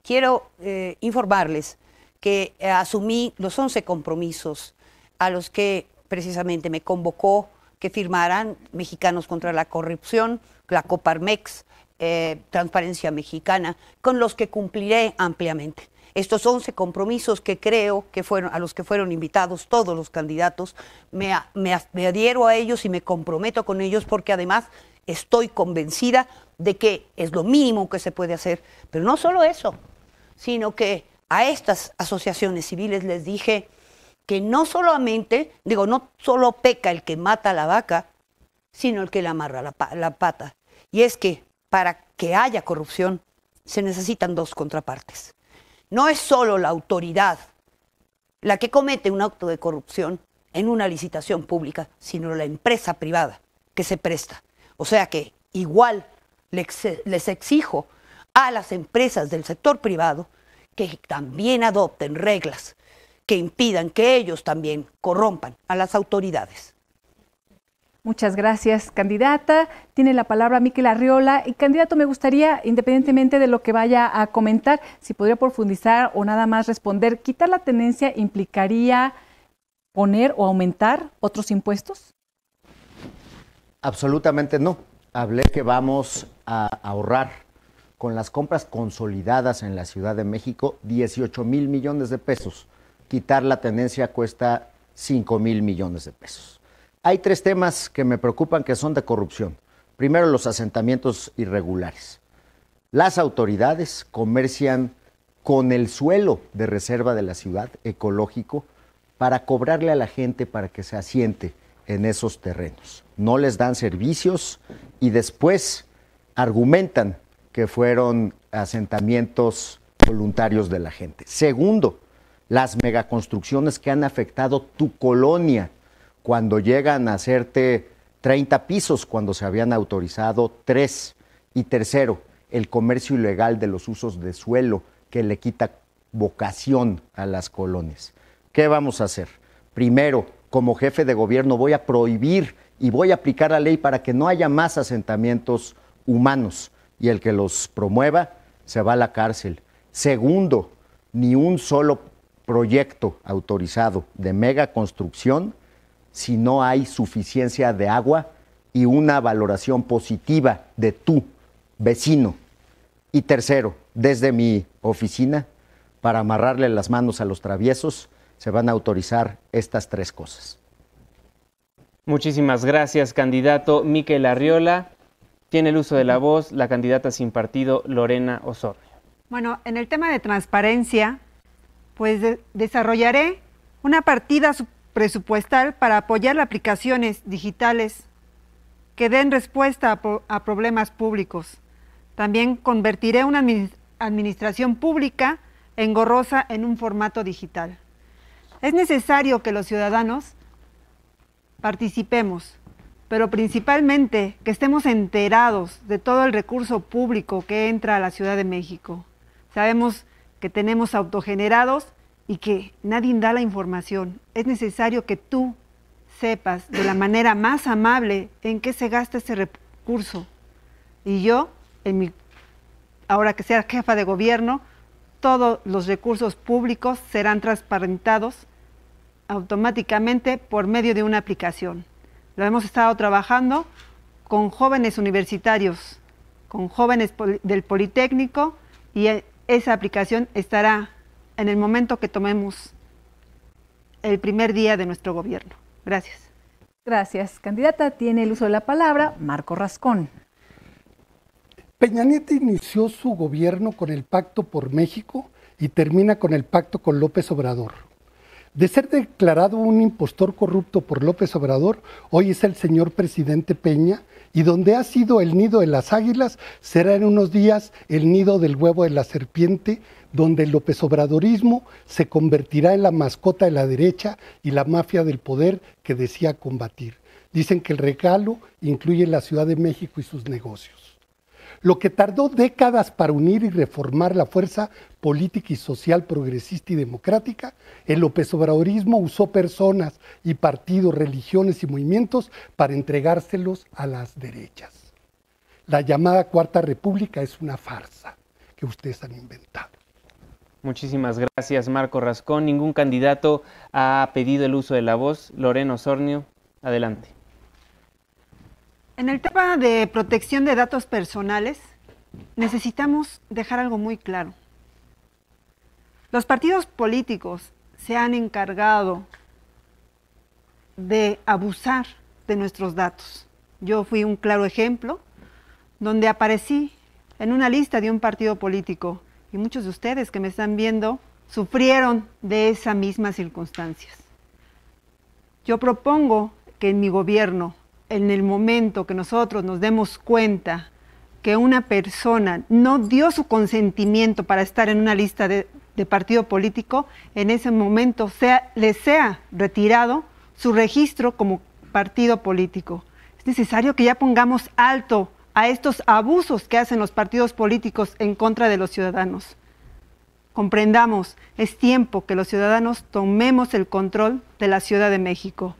Speaker 6: quiero eh, informarles que eh, asumí los 11 compromisos a los que precisamente me convocó que firmaran Mexicanos contra la Corrupción, la Coparmex, eh, Transparencia Mexicana, con los que cumpliré ampliamente. Estos 11 compromisos que creo que fueron, a los que fueron invitados todos los candidatos, me, me adhiero a ellos y me comprometo con ellos porque además estoy convencida de que es lo mínimo que se puede hacer. Pero no solo eso, sino que a estas asociaciones civiles les dije que no solamente, digo, no solo peca el que mata la vaca, sino el que le amarra la, la pata. Y es que para que haya corrupción se necesitan dos contrapartes. No es solo la autoridad la que comete un acto de corrupción en una licitación pública, sino la empresa privada que se presta. O sea que igual les exijo a las empresas del sector privado que también adopten reglas que impidan que ellos también corrompan a las autoridades.
Speaker 2: Muchas gracias, candidata. Tiene la palabra Miquel Arriola. Y candidato, me gustaría, independientemente de lo que vaya a comentar, si podría profundizar o nada más responder, ¿quitar la tenencia implicaría poner o aumentar otros impuestos?
Speaker 7: Absolutamente no. Hablé que vamos a ahorrar con las compras consolidadas en la Ciudad de México, 18 mil millones de pesos. Quitar la tendencia cuesta 5 mil millones de pesos. Hay tres temas que me preocupan que son de corrupción. Primero, los asentamientos irregulares. Las autoridades comercian con el suelo de reserva de la ciudad ecológico para cobrarle a la gente para que se asiente en esos terrenos. No les dan servicios y después argumentan que fueron asentamientos voluntarios de la gente. Segundo, las megaconstrucciones que han afectado tu colonia cuando llegan a hacerte 30 pisos cuando se habían autorizado tres. Y tercero, el comercio ilegal de los usos de suelo que le quita vocación a las colonias. ¿Qué vamos a hacer? Primero, como jefe de gobierno voy a prohibir y voy a aplicar la ley para que no haya más asentamientos humanos y el que los promueva se va a la cárcel. Segundo, ni un solo proyecto autorizado de megaconstrucción si no hay suficiencia de agua y una valoración positiva de tu vecino. Y tercero, desde mi oficina, para amarrarle las manos a los traviesos, se van a autorizar estas tres
Speaker 1: cosas. Muchísimas gracias, candidato Miquel Arriola tiene el uso de la voz la candidata sin partido Lorena Osorio.
Speaker 5: Bueno, en el tema de transparencia, pues desarrollaré una partida presupuestal para apoyar las aplicaciones digitales que den respuesta a, problemas públicos. También convertiré una administración pública engorrosa en un formato digital. Es necesario que los ciudadanos participemos pero principalmente que estemos enterados de todo el recurso público que entra a la Ciudad de México. Sabemos que tenemos autogenerados y que nadie da la información. Es necesario que tú sepas de la manera más amable en qué se gasta ese recurso. Y yo, ahora que sea jefa de gobierno, todos los recursos públicos serán transparentados automáticamente por medio de una aplicación. Lo hemos estado trabajando con jóvenes universitarios, con jóvenes del Politécnico y e, esa aplicación estará en el momento que tomemos el primer día de nuestro
Speaker 2: gobierno. Gracias. Gracias. Candidata, tiene el uso de la palabra Marco Rascón.
Speaker 9: Peña Nieto inició su gobierno con el Pacto por México y termina con el pacto con López Obrador. De ser declarado un impostor corrupto por López Obrador, hoy es el señor presidente Peña, y donde ha sido el nido de las águilas, será en unos días el nido del huevo de la serpiente, donde el López Obradorismo se convertirá en la mascota de la derecha y la mafia del poder que decía combatir. Dicen que el regalo incluye la Ciudad de México y sus negocios. Lo que tardó décadas para unir y reformar la fuerza política y social progresista y democrática, el López Obradorismo usó personas y partidos, religiones y movimientos para entregárselos a las derechas. La llamada Cuarta República es una farsa que ustedes han inventado.
Speaker 1: Muchísimas gracias, Marco Rascón. Ningún candidato ha pedido el uso de la voz. Loreno Sornio, adelante.
Speaker 5: En el tema de protección de datos personales, necesitamos dejar algo muy claro. Los partidos políticos se han encargado de abusar de nuestros datos. Yo fui un claro ejemplo donde aparecí en una lista de un partido político y muchos de ustedes que me están viendo sufrieron de esas mismas circunstancias. Yo propongo que en mi gobierno en el momento que nosotros nos demos cuenta que una persona no dio su consentimiento para estar en una lista de, partido político, en ese momento le sea retirado su registro como partido político. Es necesario que ya pongamos alto a estos abusos que hacen los partidos políticos en contra de los ciudadanos. Comprendamos, es tiempo que los ciudadanos tomemos el control de la Ciudad de
Speaker 2: México.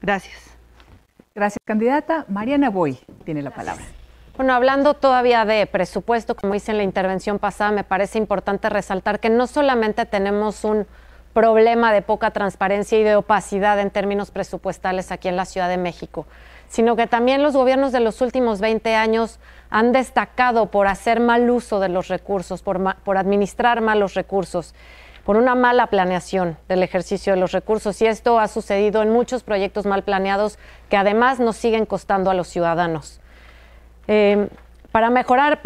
Speaker 2: Gracias. Gracias, candidata. Mariana Boy tiene la palabra.
Speaker 3: Bueno, hablando todavía de presupuesto, como hice en la intervención pasada, me parece importante resaltar que no solamente tenemos un problema de poca transparencia y de opacidad en términos presupuestales aquí en la Ciudad de México, sino que también los gobiernos de los últimos 20 años han destacado por hacer mal uso de los recursos, por, por administrar malos recursos por una mala planeación del ejercicio de los recursos. Y esto ha sucedido en muchos proyectos mal planeados que además nos siguen costando a los ciudadanos. Eh, para mejorar,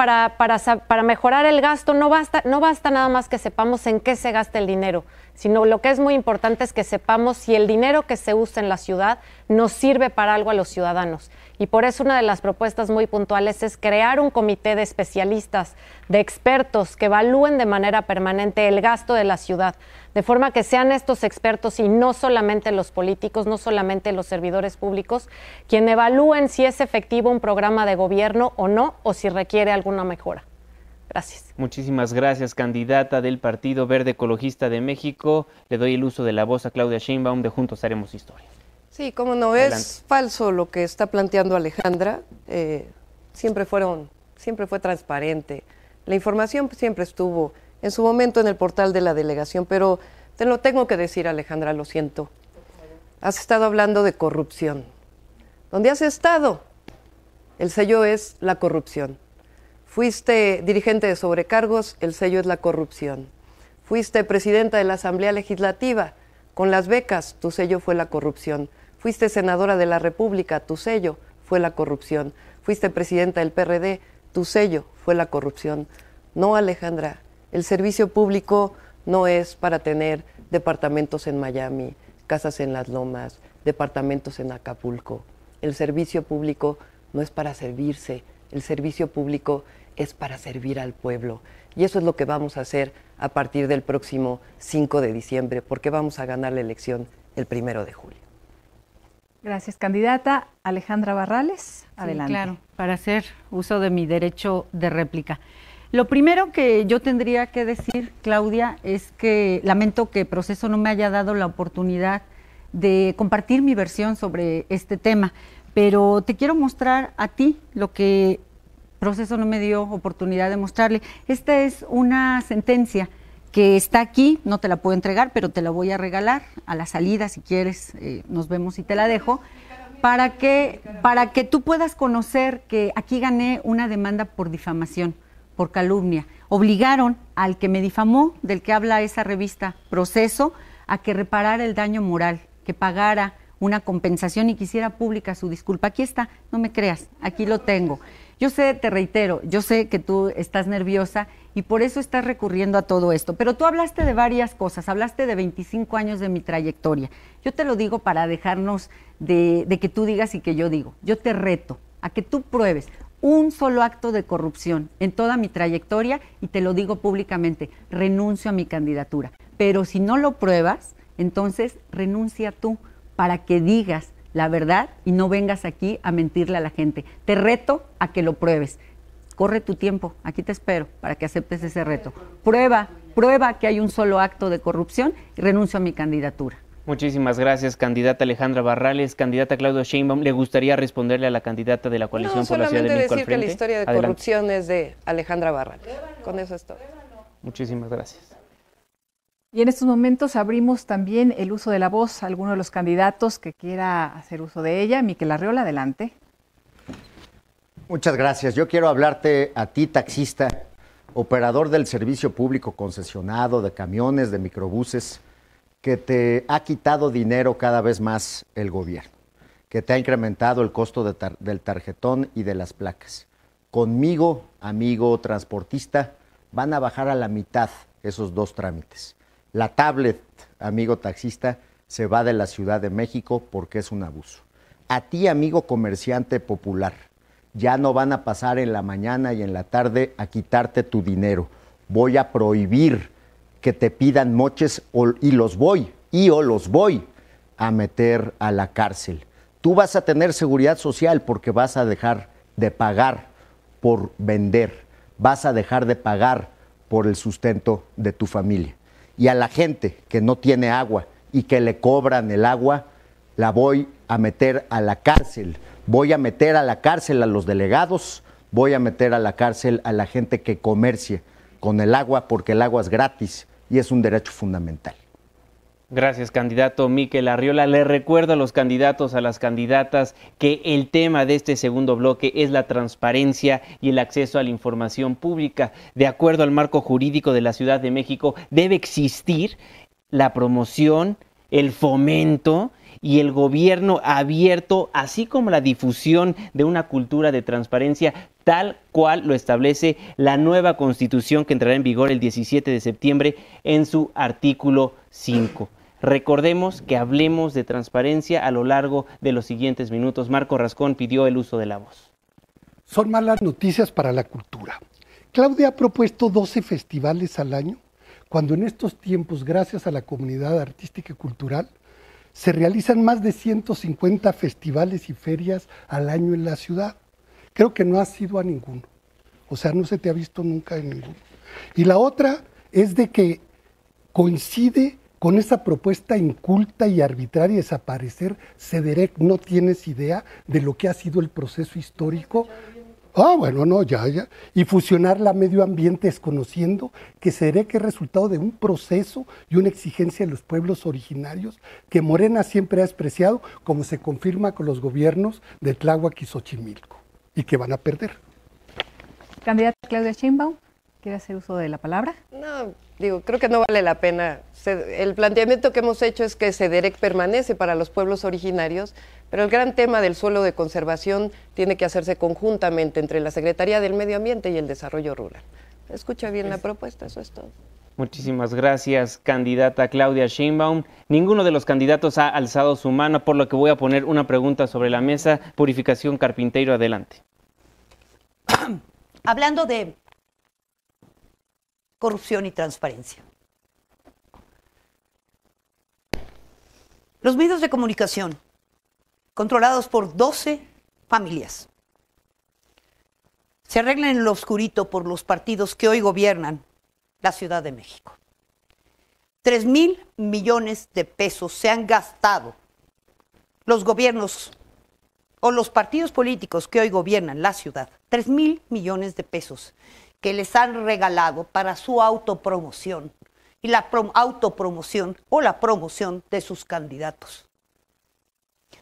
Speaker 3: el gasto no basta, no basta nada más que sepamos en qué se gasta el dinero, sino lo que es muy importante es que sepamos si el dinero que se usa en la ciudad nos sirve para algo a los ciudadanos. Y por eso una de las propuestas muy puntuales es crear un comité de especialistas, de expertos que evalúen de manera permanente el gasto de la ciudad, de forma que sean estos expertos y no solamente los políticos, no solamente los servidores públicos, quien evalúen si es efectivo un programa de gobierno o no, o si requiere alguna mejora.
Speaker 1: Gracias. Muchísimas gracias, candidata del Partido Verde Ecologista de México. Le doy el uso de la voz a Claudia Sheinbaum de Juntos Haremos Historia.
Speaker 8: Sí, como no es falso lo que está planteando Alejandra, eh, siempre fueron, siempre fue transparente. La información siempre estuvo en su momento en el portal de la delegación, pero te lo tengo que decir, Alejandra, lo siento. Has estado hablando de corrupción. ¿Dónde has estado? El sello es la corrupción. Fuiste dirigente de sobrecargos, el sello es la corrupción. Fuiste presidenta de la Asamblea Legislativa, con las becas, tu sello fue la corrupción. Fuiste senadora de la República, tu sello fue la corrupción. Fuiste presidenta del PRD, tu sello fue la corrupción. No, Alejandra, el servicio público no es para tener departamentos en Miami, casas en las lomas, departamentos en Acapulco. El servicio público no es para servirse, el servicio público es para servir al pueblo. Y eso es lo que vamos a hacer a partir del próximo 5 de diciembre, porque vamos a ganar la elección el primero de julio.
Speaker 2: Gracias, candidata. Alejandra Barrales, adelante.
Speaker 4: para hacer uso de mi derecho de réplica. Lo primero que yo tendría que decir, Claudia, es que lamento que proceso no me haya dado la oportunidad de compartir mi versión sobre este tema, pero te quiero mostrar a ti lo que proceso no me dio oportunidad de mostrarle. Esta es una sentencia que está aquí, no te la puedo entregar, pero te la voy a regalar a la salida, si quieres, eh, nos vemos y te la dejo, para que, para que tú puedas conocer que aquí gané una demanda por difamación, por calumnia. Obligaron al que me difamó, del que habla esa revista Proceso, a que reparara el daño moral, que pagara una compensación y quisiera pública su disculpa. Aquí está, no me creas, aquí lo tengo. Yo sé, te reitero, yo sé que tú estás nerviosa y por eso estás recurriendo a todo esto. Pero tú hablaste de varias cosas, hablaste de 25 años de mi trayectoria. Yo te lo digo para dejarnos de, de que tú digas y que yo digo. Yo te reto a que tú pruebes un solo acto de corrupción en toda mi trayectoria y te lo digo públicamente, renuncio a mi candidatura. Pero si no lo pruebas, entonces renuncia tú para que digas la verdad y no vengas aquí a mentirle a la gente. Te reto a que lo pruebes corre tu tiempo, aquí te espero para que aceptes ese reto. Prueba, prueba que hay un solo acto de corrupción y renuncio a mi candidatura.
Speaker 1: Muchísimas gracias, candidata Alejandra Barrales, candidata Claudia Sheinbaum. ¿Le gustaría responderle a la candidata de la coalición por la Ciudad de México decir que la historia de corrupción
Speaker 8: es de Alejandra Barrales. Con eso es
Speaker 1: Muchísimas gracias.
Speaker 2: Y en estos momentos abrimos también el uso de la voz a alguno de los candidatos que quiera hacer uso de ella. Miquel Arreola, adelante.
Speaker 7: Muchas gracias. Yo quiero hablarte a ti, taxista, operador del servicio público concesionado de camiones, de microbuses, que te ha quitado dinero cada vez más el gobierno, que te ha incrementado el costo del tarjetón y de las placas. Conmigo, amigo transportista, van a bajar a la mitad esos dos trámites. La tablet, amigo taxista, se va de la Ciudad de México porque es un abuso. A ti, amigo comerciante popular, ya no van a pasar en la mañana y en la tarde a quitarte tu dinero. Voy a prohibir que te pidan moches y los voy, y o los voy a meter a la cárcel. Tú vas a tener seguridad social porque vas a dejar de pagar por vender, vas a dejar de pagar por el sustento de tu familia. Y a la gente que no tiene agua y que le cobran el agua, la voy a meter a la cárcel voy a meter a la cárcel a los delegados, voy a meter a la cárcel a la gente que comercie con el agua, porque el agua es gratis y es un derecho fundamental.
Speaker 1: Gracias, candidato Miquel Arriola. Le recuerdo a los candidatos, a las candidatas, que el tema de este segundo bloque es la transparencia y el acceso a la información pública. De acuerdo al marco jurídico de la Ciudad de México, debe existir la promoción, el fomento y el gobierno abierto, así como la difusión de una cultura de transparencia tal cual lo establece la nueva constitución que entrará en vigor el 17 de septiembre en su artículo 5. Recordemos que hablemos de transparencia a lo largo de los siguientes minutos. Marco Rascón pidió el uso de la voz.
Speaker 9: Son malas noticias para la cultura. Claudia ha propuesto 12 festivales al año cuando en estos tiempos, gracias a la comunidad artística y cultural, se realizan más de 150 festivales y ferias al año en la ciudad. Creo que no has sido a ninguno. O sea, no se te ha visto nunca en ninguno. Y la otra es de que coincide con esa propuesta inculta y arbitraria de desaparecer, Cederec no tienes idea de lo que ha sido el proceso histórico Ah, bueno, no, ya, ya. Y fusionar la medio ambiente es conociendo que será que es resultado de un proceso y una exigencia de los pueblos originarios que Morena siempre ha despreciado, como se confirma con los gobiernos de Tláhuac y Xochimilco, y que van a perder.
Speaker 2: Candidata Claudia Sheinbaum, ¿quiere hacer uso de la palabra?
Speaker 8: No, digo, creo que no vale la pena. el planteamiento que hemos hecho es que CEDEREC permanece para los pueblos originarios pero el gran tema del suelo de conservación tiene que hacerse conjuntamente entre la Secretaría del Medio Ambiente y el Desarrollo Rural. Escucha bien la propuesta, eso es todo.
Speaker 1: Muchísimas gracias, candidata Claudia Sheinbaum. Ninguno de los candidatos ha alzado su mano, por lo que voy a poner una pregunta sobre la mesa. Purificación Carpintero, adelante.
Speaker 6: (coughs) Hablando de corrupción y transparencia. Los medios de comunicación controlados por 12 familias. Se arreglan en lo oscurito por los partidos que hoy gobiernan la Ciudad de México. 3 mil millones de pesos se han gastado los gobiernos o los partidos políticos que hoy gobiernan la ciudad. 3 mil millones de pesos que les han regalado para su autopromoción y la autopromoción o la promoción de sus candidatos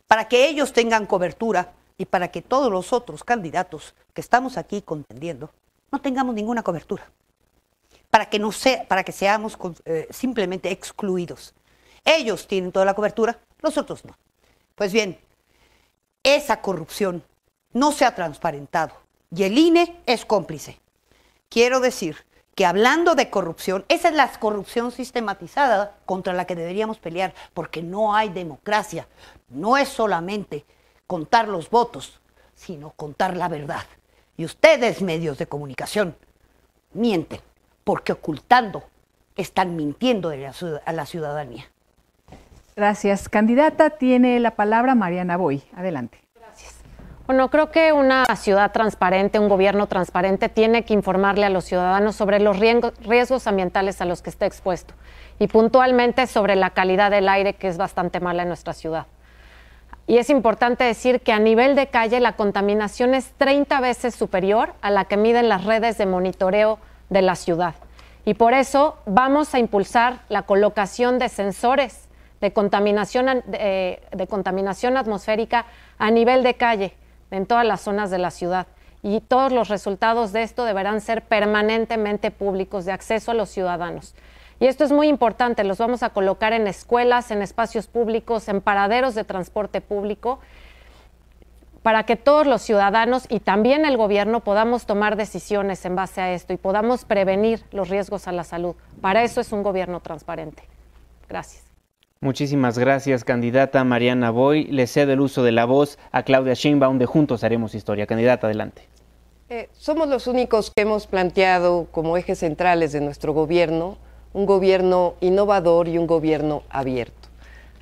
Speaker 6: para que ellos tengan cobertura y para que todos los otros candidatos que estamos aquí contendiendo no tengamos ninguna cobertura, para que, no sea, para que seamos eh, simplemente excluidos. Ellos tienen toda la cobertura, nosotros no. Pues bien, esa corrupción no se ha transparentado y el INE es cómplice. Quiero decir que hablando de corrupción, esa es la corrupción sistematizada contra la que deberíamos pelear, porque no hay democracia. No es solamente contar los votos, sino contar la verdad. Y ustedes, medios de comunicación, mienten, porque ocultando están mintiendo a la ciudadanía.
Speaker 2: Gracias. Candidata, tiene la palabra Mariana Boy. Adelante.
Speaker 3: Bueno, creo que una ciudad transparente, un gobierno transparente, tiene que informarle a los ciudadanos sobre los riesgos ambientales a los que está expuesto y puntualmente sobre la calidad del aire que es bastante mala en nuestra ciudad. Y es importante decir que a nivel de calle la contaminación es 30 veces superior a la que miden las redes de monitoreo de la ciudad. Y por eso vamos a impulsar la colocación de sensores de contaminación, de contaminación atmosférica a nivel de calle en todas las zonas de la ciudad. Y todos los resultados de esto deberán ser permanentemente públicos, de acceso a los ciudadanos. Y esto es muy importante, los vamos a colocar en escuelas, en espacios públicos, en paraderos de transporte público, para que todos los ciudadanos y también el gobierno podamos tomar decisiones en base a esto y podamos prevenir los riesgos a la salud. Para eso es un gobierno transparente. Gracias.
Speaker 1: Muchísimas gracias, candidata Mariana Boy. Le cedo el uso de la voz a Claudia Sheinbaum de Juntos Haremos Historia. Candidata, adelante.
Speaker 8: Eh, somos los únicos que hemos planteado como ejes centrales de nuestro gobierno un gobierno innovador y un gobierno abierto.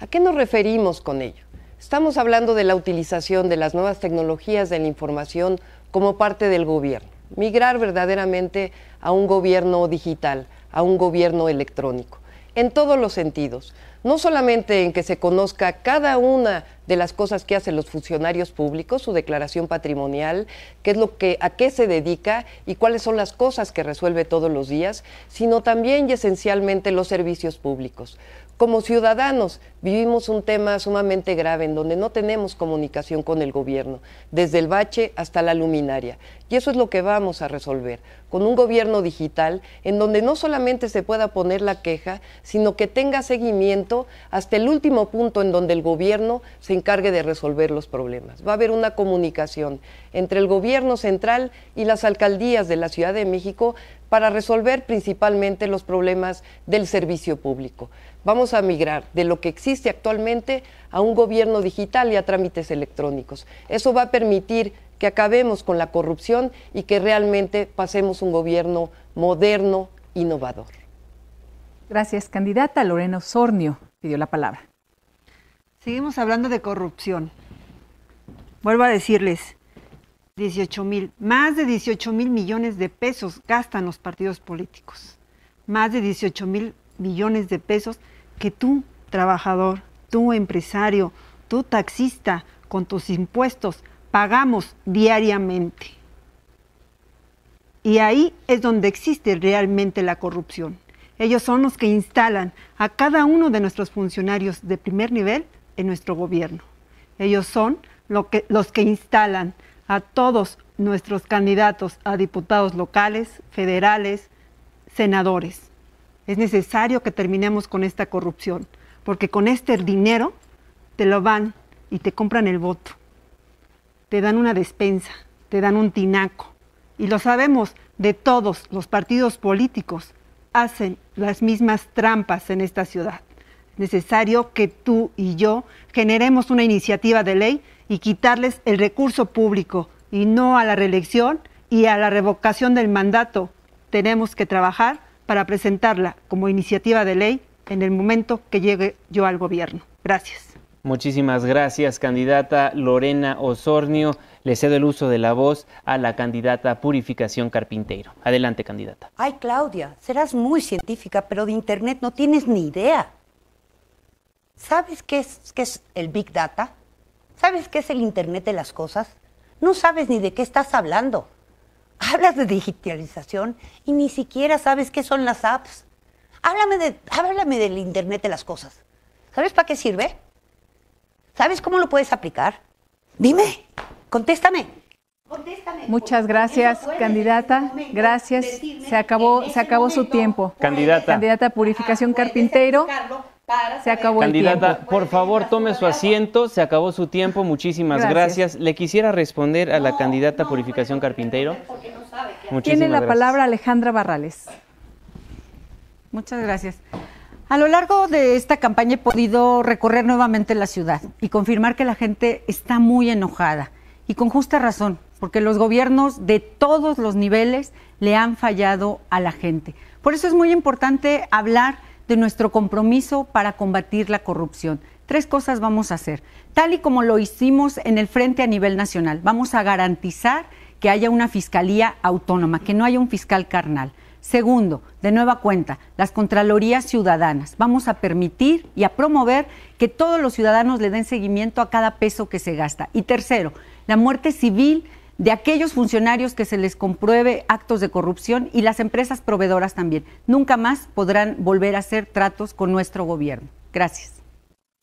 Speaker 8: ¿A qué nos referimos con ello? Estamos hablando de la utilización de las nuevas tecnologías de la información como parte del gobierno. Migrar verdaderamente a un gobierno digital, a un gobierno electrónico, en todos los sentidos no solamente en que se conozca cada una de las cosas que hacen los funcionarios públicos, su declaración patrimonial, qué es lo que a qué se dedica y cuáles son las cosas que resuelve todos los días, sino también y esencialmente los servicios públicos como ciudadanos vivimos un tema sumamente grave en donde no tenemos comunicación con el gobierno, desde el bache hasta la luminaria. Y eso es lo que vamos a resolver, con un gobierno digital en donde no solamente se pueda poner la queja, sino que tenga seguimiento hasta el último punto en donde el gobierno se encargue de resolver los problemas. Va a haber una comunicación entre el gobierno central y las alcaldías de la Ciudad de México para resolver principalmente los problemas del servicio público. Vamos a migrar de lo que existe actualmente a un gobierno digital y a trámites electrónicos. Eso va a permitir que acabemos con la corrupción y que realmente pasemos un gobierno moderno, innovador.
Speaker 2: Gracias, candidata. Lorena Osornio pidió la palabra.
Speaker 5: Seguimos hablando de corrupción. Vuelvo a decirles, 18 mil, más de 18 mil millones de pesos gastan los partidos políticos. Más de 18 mil millones de pesos que tú, trabajador, tú, empresario, tú, taxista, con tus impuestos, pagamos diariamente. Y ahí es donde existe realmente la corrupción. Ellos son los que instalan a cada uno de nuestros funcionarios de primer nivel en nuestro gobierno. Ellos son los que instalan a todos nuestros candidatos a diputados locales, federales, senadores. Es necesario que terminemos con esta corrupción, porque con este dinero te lo van y te compran el voto. Te dan una despensa, te dan un tinaco. Y lo sabemos de todos los partidos políticos, hacen las mismas trampas en esta ciudad. Es necesario que tú y yo generemos una iniciativa de ley y quitarles el recurso público y no a la reelección y a la revocación del mandato. Tenemos que trabajar para presentarla como iniciativa de ley en el momento que llegue yo al gobierno. Gracias.
Speaker 1: Muchísimas gracias, candidata Lorena Osornio. Le cedo el uso de la voz a la candidata Purificación Carpinteiro. Adelante, candidata.
Speaker 6: Ay, Claudia, serás muy científica, pero de Internet no tienes ni idea. ¿Sabes qué es, qué es el Big Data? ¿Sabes qué es el Internet de las cosas? No sabes ni de qué estás hablando hablas de digitalización y ni siquiera sabes qué son las apps. Háblame, de, háblame del Internet de las cosas. ¿Sabes para qué sirve? ¿Sabes cómo lo puedes aplicar? Dime, contéstame. Muchas gracias,
Speaker 2: candidata. Gracias. Se acabó, se acabó su tiempo. Candidata. Candidata Purificación ah, Carpintero se acabó Candidata, el
Speaker 1: tiempo. por favor, tome su asiento. Se acabó su tiempo. Muchísimas gracias. Le quisiera responder a la candidata Purificación Carpintero.
Speaker 6: Tiene la palabra
Speaker 4: Alejandra Barrales. Muchas gracias. A lo largo de esta campaña he podido recorrer nuevamente la ciudad y confirmar que la gente está muy enojada y con justa razón, porque los gobiernos de todos los niveles le han fallado a la gente. Por eso es muy importante hablar de nuestro compromiso para combatir la corrupción. Tres cosas vamos a hacer, tal y como lo hicimos en el frente a nivel nacional. Vamos a garantizar que haya una fiscalía autónoma, que no haya un fiscal carnal. Segundo, de nueva cuenta, las Contralorías Ciudadanas. Vamos a permitir y a promover que todos los ciudadanos le den seguimiento a cada peso que se gasta. Y tercero, la muerte civil de aquellos funcionarios que se les compruebe actos de corrupción y las empresas proveedoras también. Nunca más podrán volver a hacer tratos con nuestro gobierno. Gracias.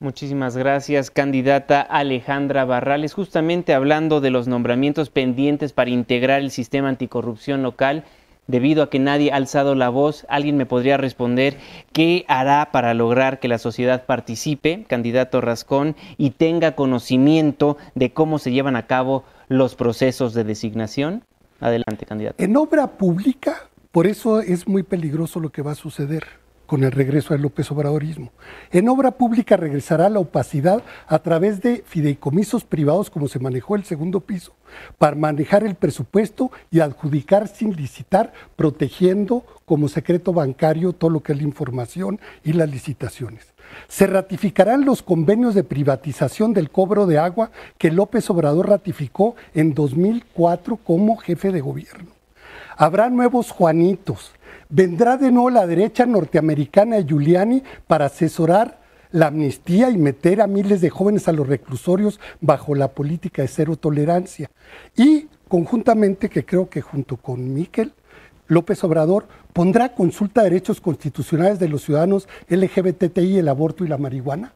Speaker 1: Muchísimas gracias, candidata Alejandra Barrales. Justamente hablando de los nombramientos pendientes para integrar el sistema anticorrupción local, debido a que nadie ha alzado la voz, alguien me podría responder qué hará para lograr que la sociedad participe, candidato Rascón, y tenga conocimiento de cómo se llevan a cabo los procesos de designación. Adelante, candidato.
Speaker 9: En obra pública, por eso es muy peligroso lo que va a suceder con el regreso al López Obradorismo. En obra pública regresará la opacidad a través de fideicomisos privados como se manejó el segundo piso, para manejar el presupuesto y adjudicar sin licitar, protegiendo como secreto bancario todo lo que es la información y las licitaciones. Se ratificarán los convenios de privatización del cobro de agua que López Obrador ratificó en 2004 como jefe de gobierno. Habrá nuevos Juanitos. Vendrá de nuevo la derecha norteamericana Giuliani para asesorar la amnistía y meter a miles de jóvenes a los reclusorios bajo la política de cero tolerancia. Y conjuntamente, que creo que junto con Miquel, López Obrador pondrá consulta de derechos constitucionales de los ciudadanos LGBTI, el aborto y la marihuana?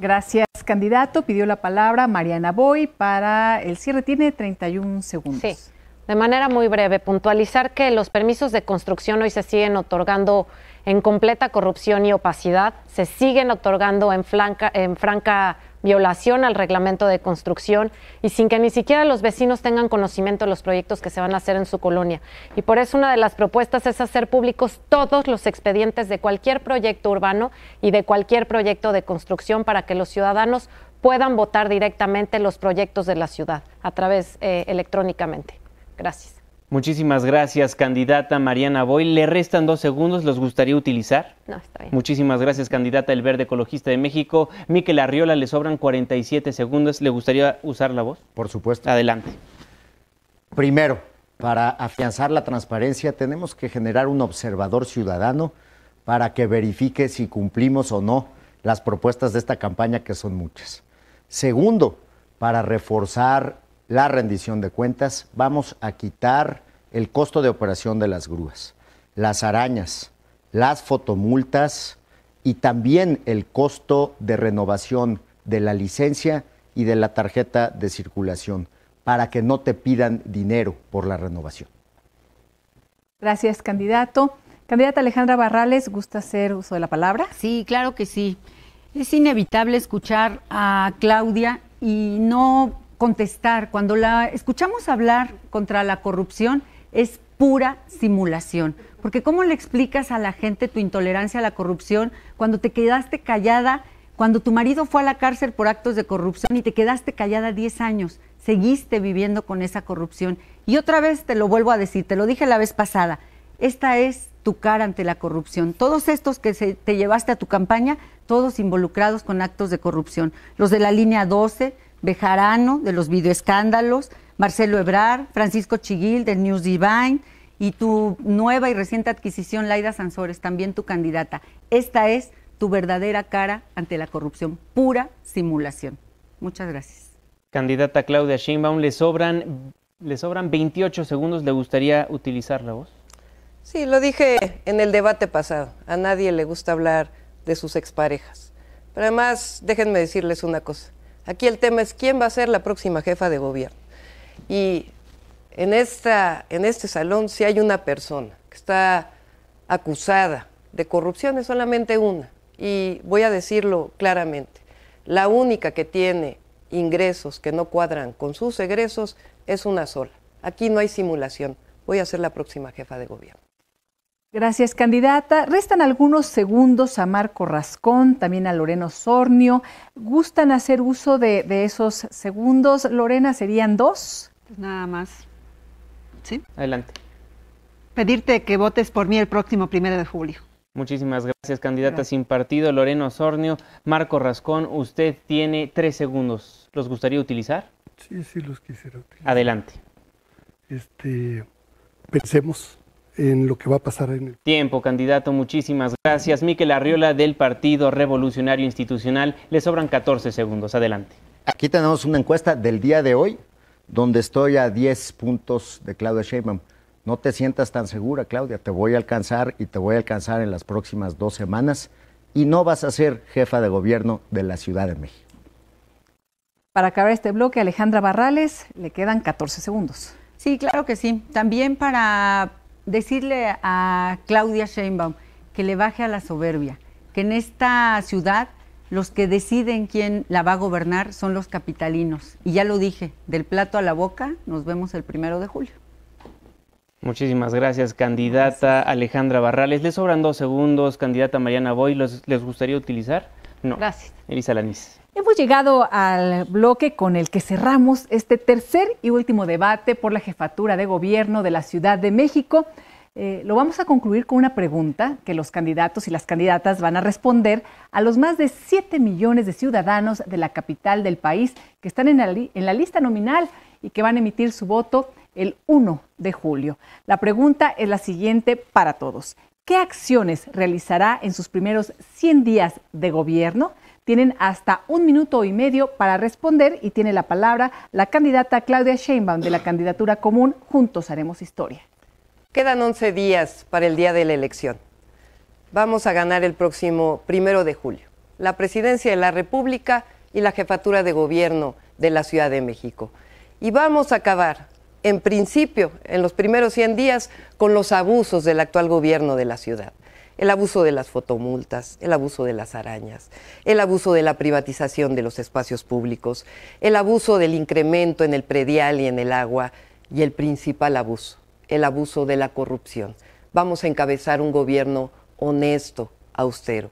Speaker 2: Gracias, candidato. Pidió la palabra Mariana Boy para el cierre. Tiene 31 segundos. Sí.
Speaker 3: De manera muy breve, puntualizar que los permisos de construcción hoy se siguen otorgando en completa corrupción y opacidad, se siguen otorgando en, franca en franca violación al reglamento de construcción y sin que ni siquiera los vecinos tengan conocimiento de los proyectos que se van a hacer en su colonia. Y por eso una de las propuestas es hacer públicos todos los expedientes de cualquier proyecto urbano y de cualquier proyecto de construcción para que los ciudadanos puedan votar directamente los proyectos de la ciudad a través eh, electrónicamente. Gracias.
Speaker 1: Muchísimas gracias, candidata Mariana Boy. ¿Le restan dos segundos? ¿Los gustaría utilizar? No, está bien. Muchísimas gracias, candidata El Verde Ecologista de México. Miquel Arriola, le sobran 47 segundos. ¿Le gustaría usar la voz? Por supuesto. Adelante. Primero,
Speaker 7: para afianzar la transparencia, tenemos que generar un observador ciudadano para que verifique si cumplimos o no las propuestas de esta campaña, que son muchas. Segundo, para reforzar la rendición de cuentas, vamos a quitar el costo de operación de las grúas, las arañas, las fotomultas y también el costo de renovación de la licencia y de la tarjeta de circulación para que no te pidan dinero por la renovación.
Speaker 2: Gracias, candidato. Candidata Alejandra Barrales,
Speaker 4: ¿gusta hacer uso de la palabra? Sí, claro que sí. Es inevitable escuchar a Claudia y no contestar, cuando la escuchamos hablar contra la corrupción, es pura simulación. Porque ¿cómo le explicas a la gente tu intolerancia a la corrupción cuando te quedaste callada, cuando tu marido fue a la cárcel por actos de corrupción y te quedaste callada 10 años? Seguiste viviendo con esa corrupción. Y otra vez te lo vuelvo a decir, te lo dije la vez pasada, esta es tu cara ante la corrupción. Todos estos que se te llevaste a tu campaña, todos involucrados con actos de corrupción. Los de la línea 12, Bejarano, de los videoescándalos, Marcelo Ebrar, Francisco Chiguil, del News Divine, y tu nueva y reciente adquisición, Laida Sansores, también tu candidata. Esta es tu verdadera cara ante la corrupción, pura simulación.
Speaker 8: Muchas gracias.
Speaker 1: Candidata Claudia Sheinbaum, ¿le sobran, le sobran 28 segundos? ¿Le gustaría utilizar la voz?
Speaker 8: Sí, lo dije en el debate pasado. A nadie le gusta hablar de sus exparejas. Pero además, déjenme decirles una cosa. Aquí el tema es quién va a ser la próxima jefa de gobierno. Y en, esta, en este salón si hay una persona que está acusada de corrupción, es solamente una. Y voy a decirlo claramente, la única que tiene ingresos que no cuadran con sus egresos es una sola. Aquí no hay simulación. Voy a ser la próxima jefa de gobierno. Gracias,
Speaker 2: candidata. Restan algunos segundos a Marco Rascón, también a Loreno Sornio. ¿Gustan hacer uso de, esos segundos? Lorena, ¿serían dos? Pues nada más.
Speaker 5: ¿Sí? Adelante. Pedirte que votes por mí el próximo primero de julio.
Speaker 1: Muchísimas gracias, candidata sin partido, Loreno Sornio. Marco Rascón, usted tiene tres segundos. ¿Los gustaría utilizar?
Speaker 9: Sí, sí, los quisiera
Speaker 1: utilizar. Adelante.
Speaker 9: Este, pensemos en lo que va a pasar en el
Speaker 1: tiempo, candidato. Muchísimas gracias. Miquel Arriola del Partido Revolucionario Institucional. Le sobran 14 segundos. Adelante.
Speaker 7: Aquí tenemos una encuesta del día de hoy, donde estoy a 10 puntos de Claudia Sheinbaum. No te sientas tan segura, Claudia. Te voy a alcanzar y te voy a alcanzar en las próximas dos semanas. Y no vas a ser jefa de gobierno de la Ciudad de México.
Speaker 2: Para acabar este bloque, Alejandra Barrales, le
Speaker 4: quedan 14 segundos. Sí, claro que sí. También para decirle a Claudia Sheinbaum que le baje a la soberbia, que en esta ciudad los que deciden quién la va a gobernar son los capitalinos. Y ya lo dije, del plato a la boca, nos vemos el primero de julio.
Speaker 1: Muchísimas gracias, candidata Alejandra Barrales. Les sobran dos segundos, candidata Mariana Boy, ¿les gustaría utilizar? No. Gracias. Elisa Lanis.
Speaker 2: Hemos llegado al bloque con el que cerramos este tercer y último debate por la jefatura de gobierno de la Ciudad de México. Eh, lo vamos a concluir con una pregunta que los candidatos y las candidatas van a responder a los más de 7 millones de ciudadanos de la capital del país que están en la, en la lista nominal y que van a emitir su voto el 1 de julio. La pregunta es la siguiente para todos. ¿Qué acciones realizará en sus primeros 100 días de gobierno? Tienen hasta un minuto y medio para responder y tiene la palabra la candidata Claudia Sheinbaum de la candidatura común Juntos Haremos Historia.
Speaker 8: Quedan 11 días para el día de la elección. Vamos a ganar el próximo primero de julio la presidencia de la República y la jefatura de gobierno de la Ciudad de México. Y vamos a acabar, en principio, en los primeros 100 días, con los abusos del actual gobierno de la ciudad el abuso de las fotomultas, el abuso de las arañas, el abuso de la privatización de los espacios públicos, el abuso del incremento en el predial y en el agua y el principal abuso, el abuso de la corrupción. Vamos a encabezar un gobierno honesto, austero.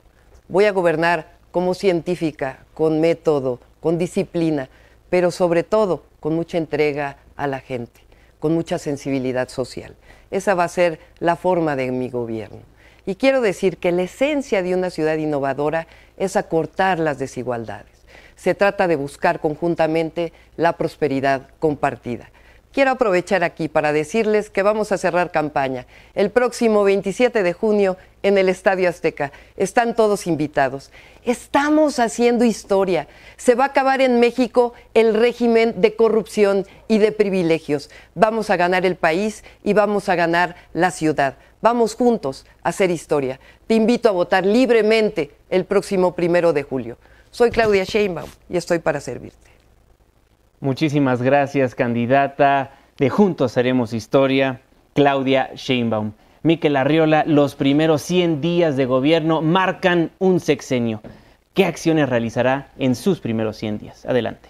Speaker 8: Voy a gobernar como científica, con método, con disciplina, pero sobre todo con mucha entrega a la gente, con mucha sensibilidad social. Esa va a ser la forma de mi gobierno. Y quiero decir que la esencia de una ciudad innovadora es acortar las desigualdades. Se trata de buscar conjuntamente la prosperidad compartida. Quiero aprovechar aquí para decirles que vamos a cerrar campaña el próximo 27 de junio en el Estadio Azteca. Están todos invitados. Estamos haciendo historia. Se va a acabar en México el régimen de corrupción y de privilegios. Vamos a ganar el país y vamos a ganar la ciudad. Vamos juntos a hacer historia. Te invito a votar libremente el próximo primero de julio. Soy Claudia Sheinbaum y estoy para servirte.
Speaker 1: Muchísimas gracias, candidata de Juntos Haremos Historia, Claudia Sheinbaum. Miquel Arriola, los primeros 100 días de gobierno marcan un sexenio. ¿Qué acciones realizará en sus primeros 100 días? Adelante.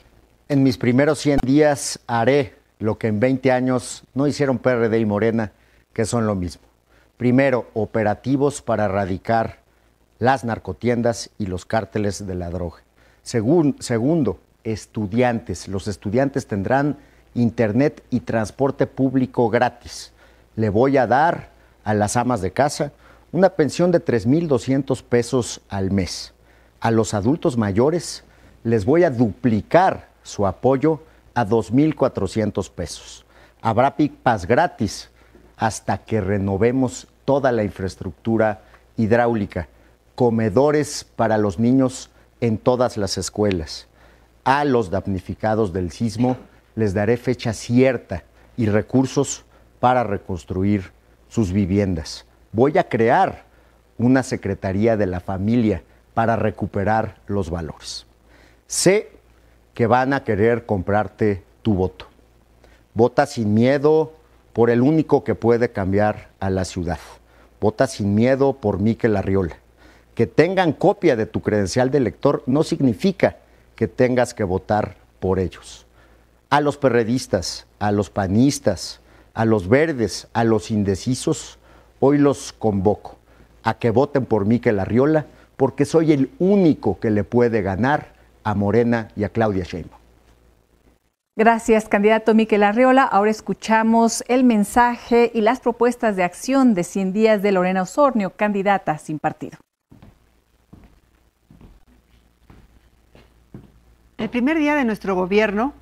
Speaker 7: En mis primeros 100 días haré lo que en 20 años no hicieron PRD y Morena, que son lo mismo. Primero, operativos para erradicar las narcotiendas y los cárteles de la droga. segundo, estudiantes. Los estudiantes tendrán internet y transporte público gratis. Le voy a dar a las amas de casa una pensión de 3.200 pesos al mes. A los adultos mayores les voy a duplicar su apoyo a 2.400 pesos. Habrá PICPAS gratis hasta que renovemos toda la infraestructura hidráulica. Comedores para los niños en todas las escuelas a los damnificados del sismo. Les daré fecha cierta y recursos para reconstruir sus viviendas. Voy a crear una Secretaría de la Familia para recuperar los valores. Sé que van a querer comprarte tu voto. Vota sin miedo por el único que puede cambiar a la ciudad. Vota sin miedo por Miquel Arriola. Que tengan copia de tu credencial de elector no significa que tengas que votar por ellos. A los perredistas, a los panistas, a los verdes, a los indecisos, hoy los convoco a que voten por Miquel Arriola, porque soy el único que le puede ganar a Morena y a Claudia Sheinbaum.
Speaker 2: Gracias, candidato Miquel Arriola. Ahora escuchamos el mensaje y las propuestas de acción de 100 días de Lorena Osornio, candidata sin partido. El primer
Speaker 5: día de nuestro gobierno,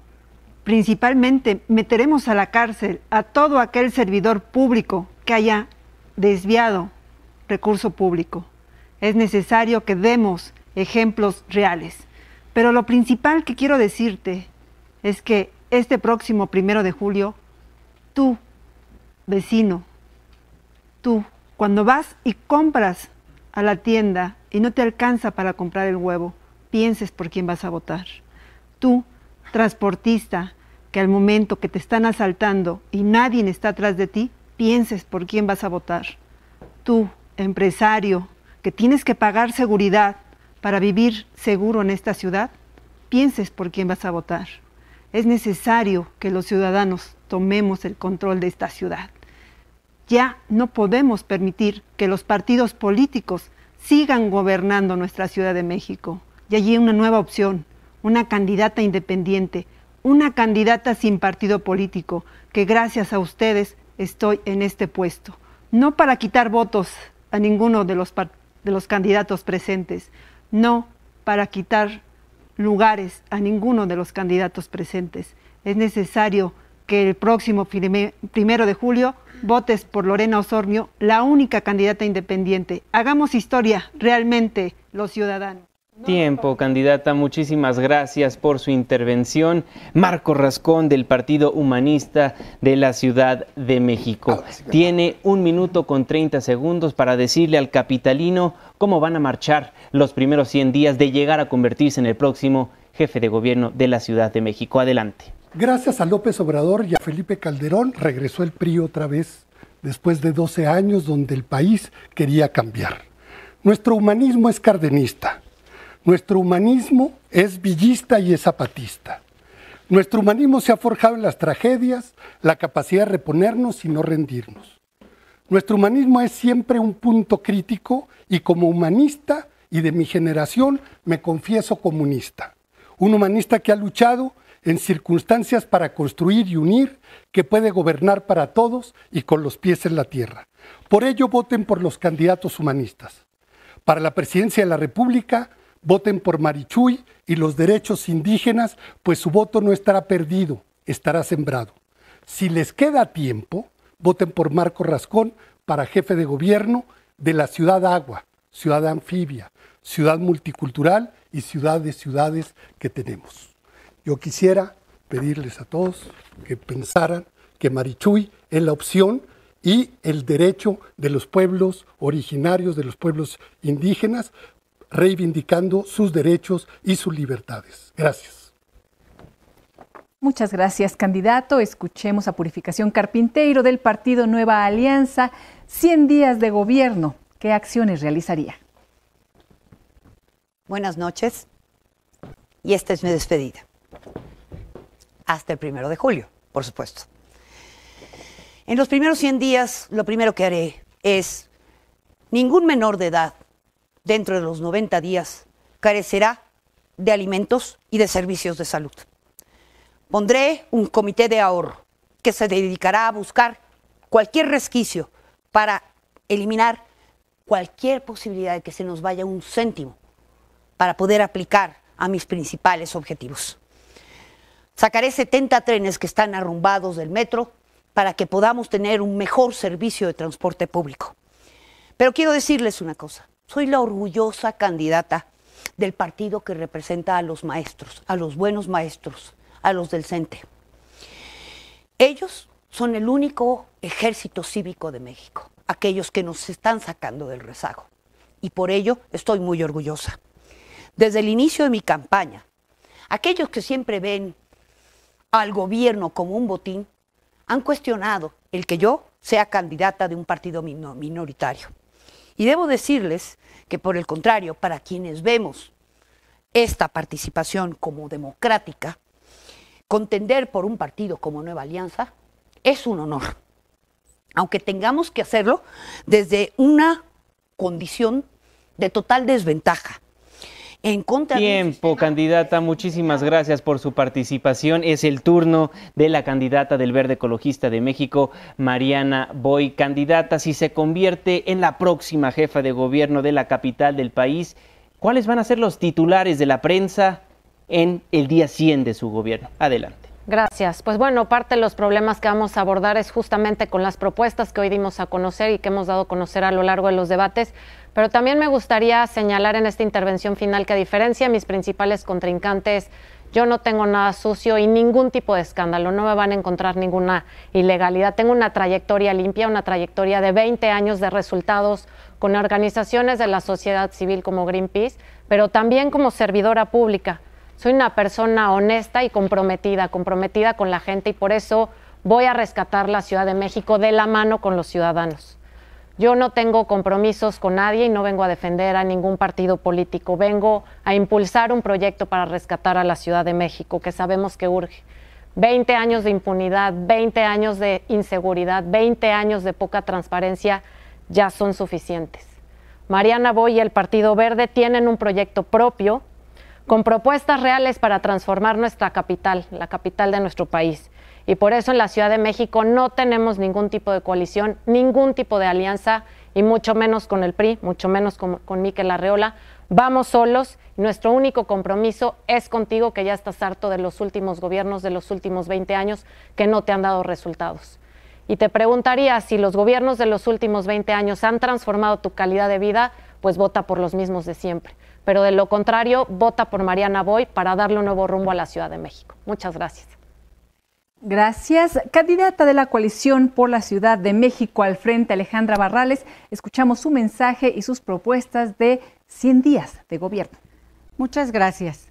Speaker 5: principalmente meteremos a la cárcel a todo aquel servidor público que haya desviado recurso público. Es necesario que demos ejemplos reales. Pero lo principal que quiero decirte es que este próximo primero de julio, tú, vecino, tú, cuando vas y compras a la tienda y no te alcanza para comprar el huevo, pienses por quién vas a votar tú, transportista, que al momento que te están asaltando y nadie está atrás de ti, pienses por quién vas a votar. Tú, empresario, que tienes que pagar seguridad para vivir seguro en esta ciudad, pienses por quién vas a votar. Es necesario que los ciudadanos tomemos el control de esta ciudad. Ya no podemos permitir que los partidos políticos sigan gobernando nuestra Ciudad de México. Y allí hay una nueva opción, una candidata independiente, una candidata sin partido político, que gracias a ustedes estoy en este puesto. No para quitar votos a ninguno de los, de los candidatos presentes, no para quitar lugares a ninguno de los candidatos presentes. Es necesario que el próximo primero de julio votes por Lorena Osornio, la única candidata independiente. Hagamos historia realmente los ciudadanos.
Speaker 1: Tiempo, candidata, muchísimas gracias por su intervención. Marco Rascón del Partido Humanista de la Ciudad de México. Tiene un minuto con 30 segundos para decirle al capitalino cómo van a marchar los primeros 100 días de llegar a convertirse en el próximo jefe de gobierno de la Ciudad de México. Adelante.
Speaker 9: Gracias a López Obrador y a Felipe Calderón regresó el PRI otra vez después de 12 años donde el país quería cambiar. Nuestro humanismo es cardenista nuestro humanismo es villista y es zapatista. Nuestro humanismo se ha forjado en las tragedias, la capacidad de reponernos y no rendirnos. Nuestro humanismo es siempre un punto crítico y como humanista y de mi generación me confieso comunista. Un humanista que ha luchado en circunstancias para construir y unir, que puede gobernar para todos y con los pies en la tierra. Por ello voten por los candidatos humanistas. Para la presidencia de la República, voten por Marichuy y los derechos indígenas, pues su voto no estará perdido, estará sembrado. Si les queda tiempo, voten por Marco Rascón para jefe de gobierno de la ciudad agua, ciudad anfibia, ciudad multicultural y ciudad de ciudades que tenemos. Yo quisiera pedirles a todos que pensaran que Marichuy es la opción y el derecho de los pueblos originarios, de los pueblos indígenas, reivindicando sus derechos y sus libertades. Gracias.
Speaker 2: Muchas gracias, candidato. Escuchemos a Purificación Carpinteiro del partido Nueva Alianza. 100 días de gobierno. ¿Qué acciones realizaría?
Speaker 6: Buenas noches. Y esta es mi despedida. Hasta el primero de julio, por supuesto. En los primeros 100 días, lo primero que haré es ningún menor de edad dentro de los 90 días carecerá de alimentos y de servicios de salud. Pondré un comité de ahorro que se dedicará a buscar cualquier resquicio para eliminar cualquier posibilidad de que se nos vaya un céntimo para poder aplicar a mis principales objetivos. Sacaré 70 trenes que están arrumbados del metro para que podamos tener un mejor servicio de transporte público. Pero quiero decirles una cosa. Soy la orgullosa candidata del partido que representa a los maestros, a los buenos maestros, a los del CENTE. Ellos son el único ejército cívico de México, aquellos que nos están sacando del rezago. Y por ello estoy muy orgullosa. Desde el inicio de mi campaña, aquellos que siempre ven al gobierno como un botín, han cuestionado el que yo sea candidata de un partido minoritario. Y debo decirles que por el contrario, para quienes vemos esta participación como democrática, contender por un partido como Nueva Alianza es un honor, aunque tengamos que hacerlo desde una condición de total desventaja,
Speaker 1: en contra Tiempo, candidata, muchísimas gracias por su participación. Es el turno de la candidata del Verde Ecologista de México, Mariana Boy. Candidata, si se convierte en la próxima jefa de gobierno de la capital del país, ¿cuáles van a ser los titulares de la prensa en el día 100 de su gobierno? Adelante.
Speaker 3: Gracias. Pues bueno, parte de los problemas que vamos a abordar es justamente con las propuestas que hoy dimos a conocer y que hemos dado a conocer a lo largo de los debates, pero también me gustaría señalar en esta intervención final que a diferencia de mis principales contrincantes, yo no tengo nada sucio y ningún tipo de escándalo, no me van a encontrar ninguna ilegalidad. Tengo una trayectoria limpia, una trayectoria de 20 años de resultados con organizaciones de la sociedad civil como Greenpeace, pero también como servidora pública soy una persona honesta y comprometida, comprometida con la gente y por eso voy a rescatar la Ciudad de México de la mano con los ciudadanos. Yo no tengo compromisos con nadie y no vengo a defender a ningún partido político, vengo a impulsar un proyecto para rescatar a la Ciudad de México que sabemos que urge. 20 años de impunidad, 20 años de inseguridad, 20 años de poca transparencia ya son suficientes. Mariana Boy y el Partido Verde tienen un proyecto propio con propuestas reales para transformar nuestra capital, la capital de nuestro país. Y por eso en la Ciudad de México no tenemos ningún tipo de coalición, ningún tipo de alianza, y mucho menos con el PRI, mucho menos con, Miquel Arreola. Vamos solos, nuestro único compromiso es contigo, que ya estás harto de los últimos gobiernos, de los últimos 20 años, que no te han dado resultados. Y te preguntaría si los gobiernos de los últimos 20 años han transformado tu calidad de vida, pues vota por los mismos de siempre pero de lo contrario, vota por Mariana Boy para darle un nuevo rumbo a la Ciudad de México. Muchas gracias.
Speaker 2: Gracias. Candidata de la coalición por la Ciudad de México al frente, Alejandra Barrales, escuchamos su mensaje y sus propuestas de 100 días de gobierno. Muchas gracias.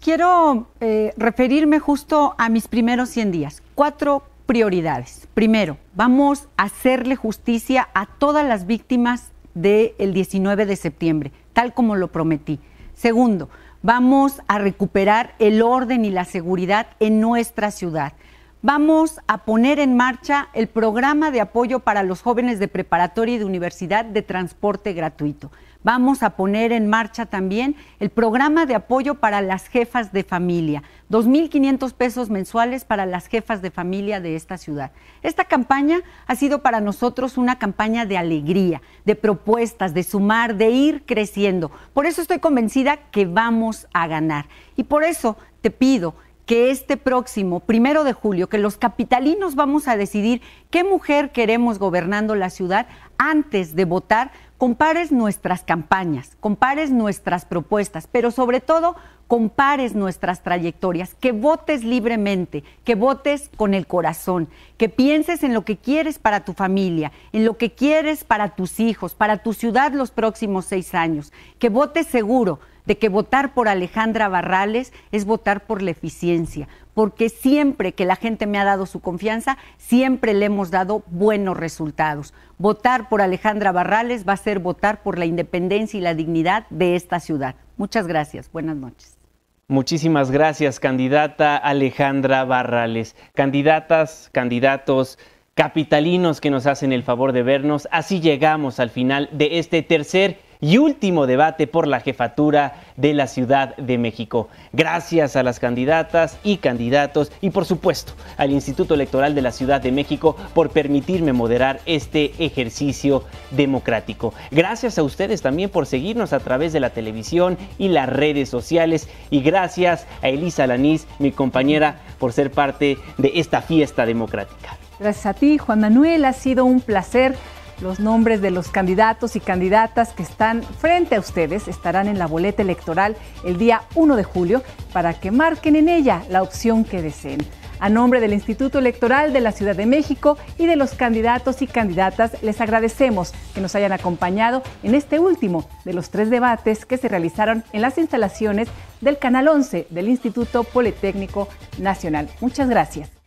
Speaker 4: Quiero eh, referirme justo a mis primeros 100 días. Cuatro prioridades. Primero, vamos a hacerle justicia a todas las víctimas del 19 de septiembre tal como lo prometí. Segundo, vamos a recuperar el orden y la seguridad en nuestra ciudad. Vamos a poner en marcha el programa de apoyo para los jóvenes de preparatoria y de universidad de transporte gratuito. Vamos a poner en marcha también el programa de apoyo para las jefas de familia. 2.500 pesos mensuales para las jefas de familia de esta ciudad. Esta campaña ha sido para nosotros una campaña de alegría, de propuestas, de sumar, de ir creciendo. Por eso estoy convencida que vamos a ganar. Y por eso te pido que este próximo primero de julio, que los capitalinos vamos a decidir qué mujer queremos gobernando la ciudad antes de votar compares nuestras campañas, compares nuestras propuestas, pero sobre todo compares nuestras trayectorias, que votes libremente, que votes con el corazón, que pienses en lo que quieres para tu familia, en lo que quieres para tus hijos, para tu ciudad los próximos seis años, que votes seguro de que votar por Alejandra Barrales es votar por la eficiencia, porque siempre que la gente me ha dado su confianza, siempre le hemos dado buenos resultados. Votar por Alejandra Barrales va a ser votar por la independencia y la dignidad de esta ciudad. Muchas gracias. Buenas noches.
Speaker 1: Muchísimas gracias, candidata Alejandra Barrales. Candidatas, candidatos capitalinos que nos hacen el favor de vernos, así llegamos al final de este tercer y último debate por la jefatura de la Ciudad de México. Gracias a las candidatas y candidatos y por supuesto al Instituto Electoral de la Ciudad de México por permitirme moderar este ejercicio democrático. Gracias a ustedes también por seguirnos a través de la televisión y las redes sociales y gracias a Elisa Lanís, mi compañera, por ser parte de esta fiesta democrática.
Speaker 2: Gracias a ti, Juan Manuel. Ha sido un placer los nombres de los candidatos y candidatas que están frente a ustedes estarán en la boleta electoral el día 1 de julio para que marquen en ella la opción que deseen. A nombre del Instituto Electoral de la Ciudad de México y de los candidatos y candidatas, les agradecemos que nos hayan acompañado en este último de los tres debates que se realizaron en las instalaciones del Canal 11 del Instituto Politécnico Nacional. Muchas gracias.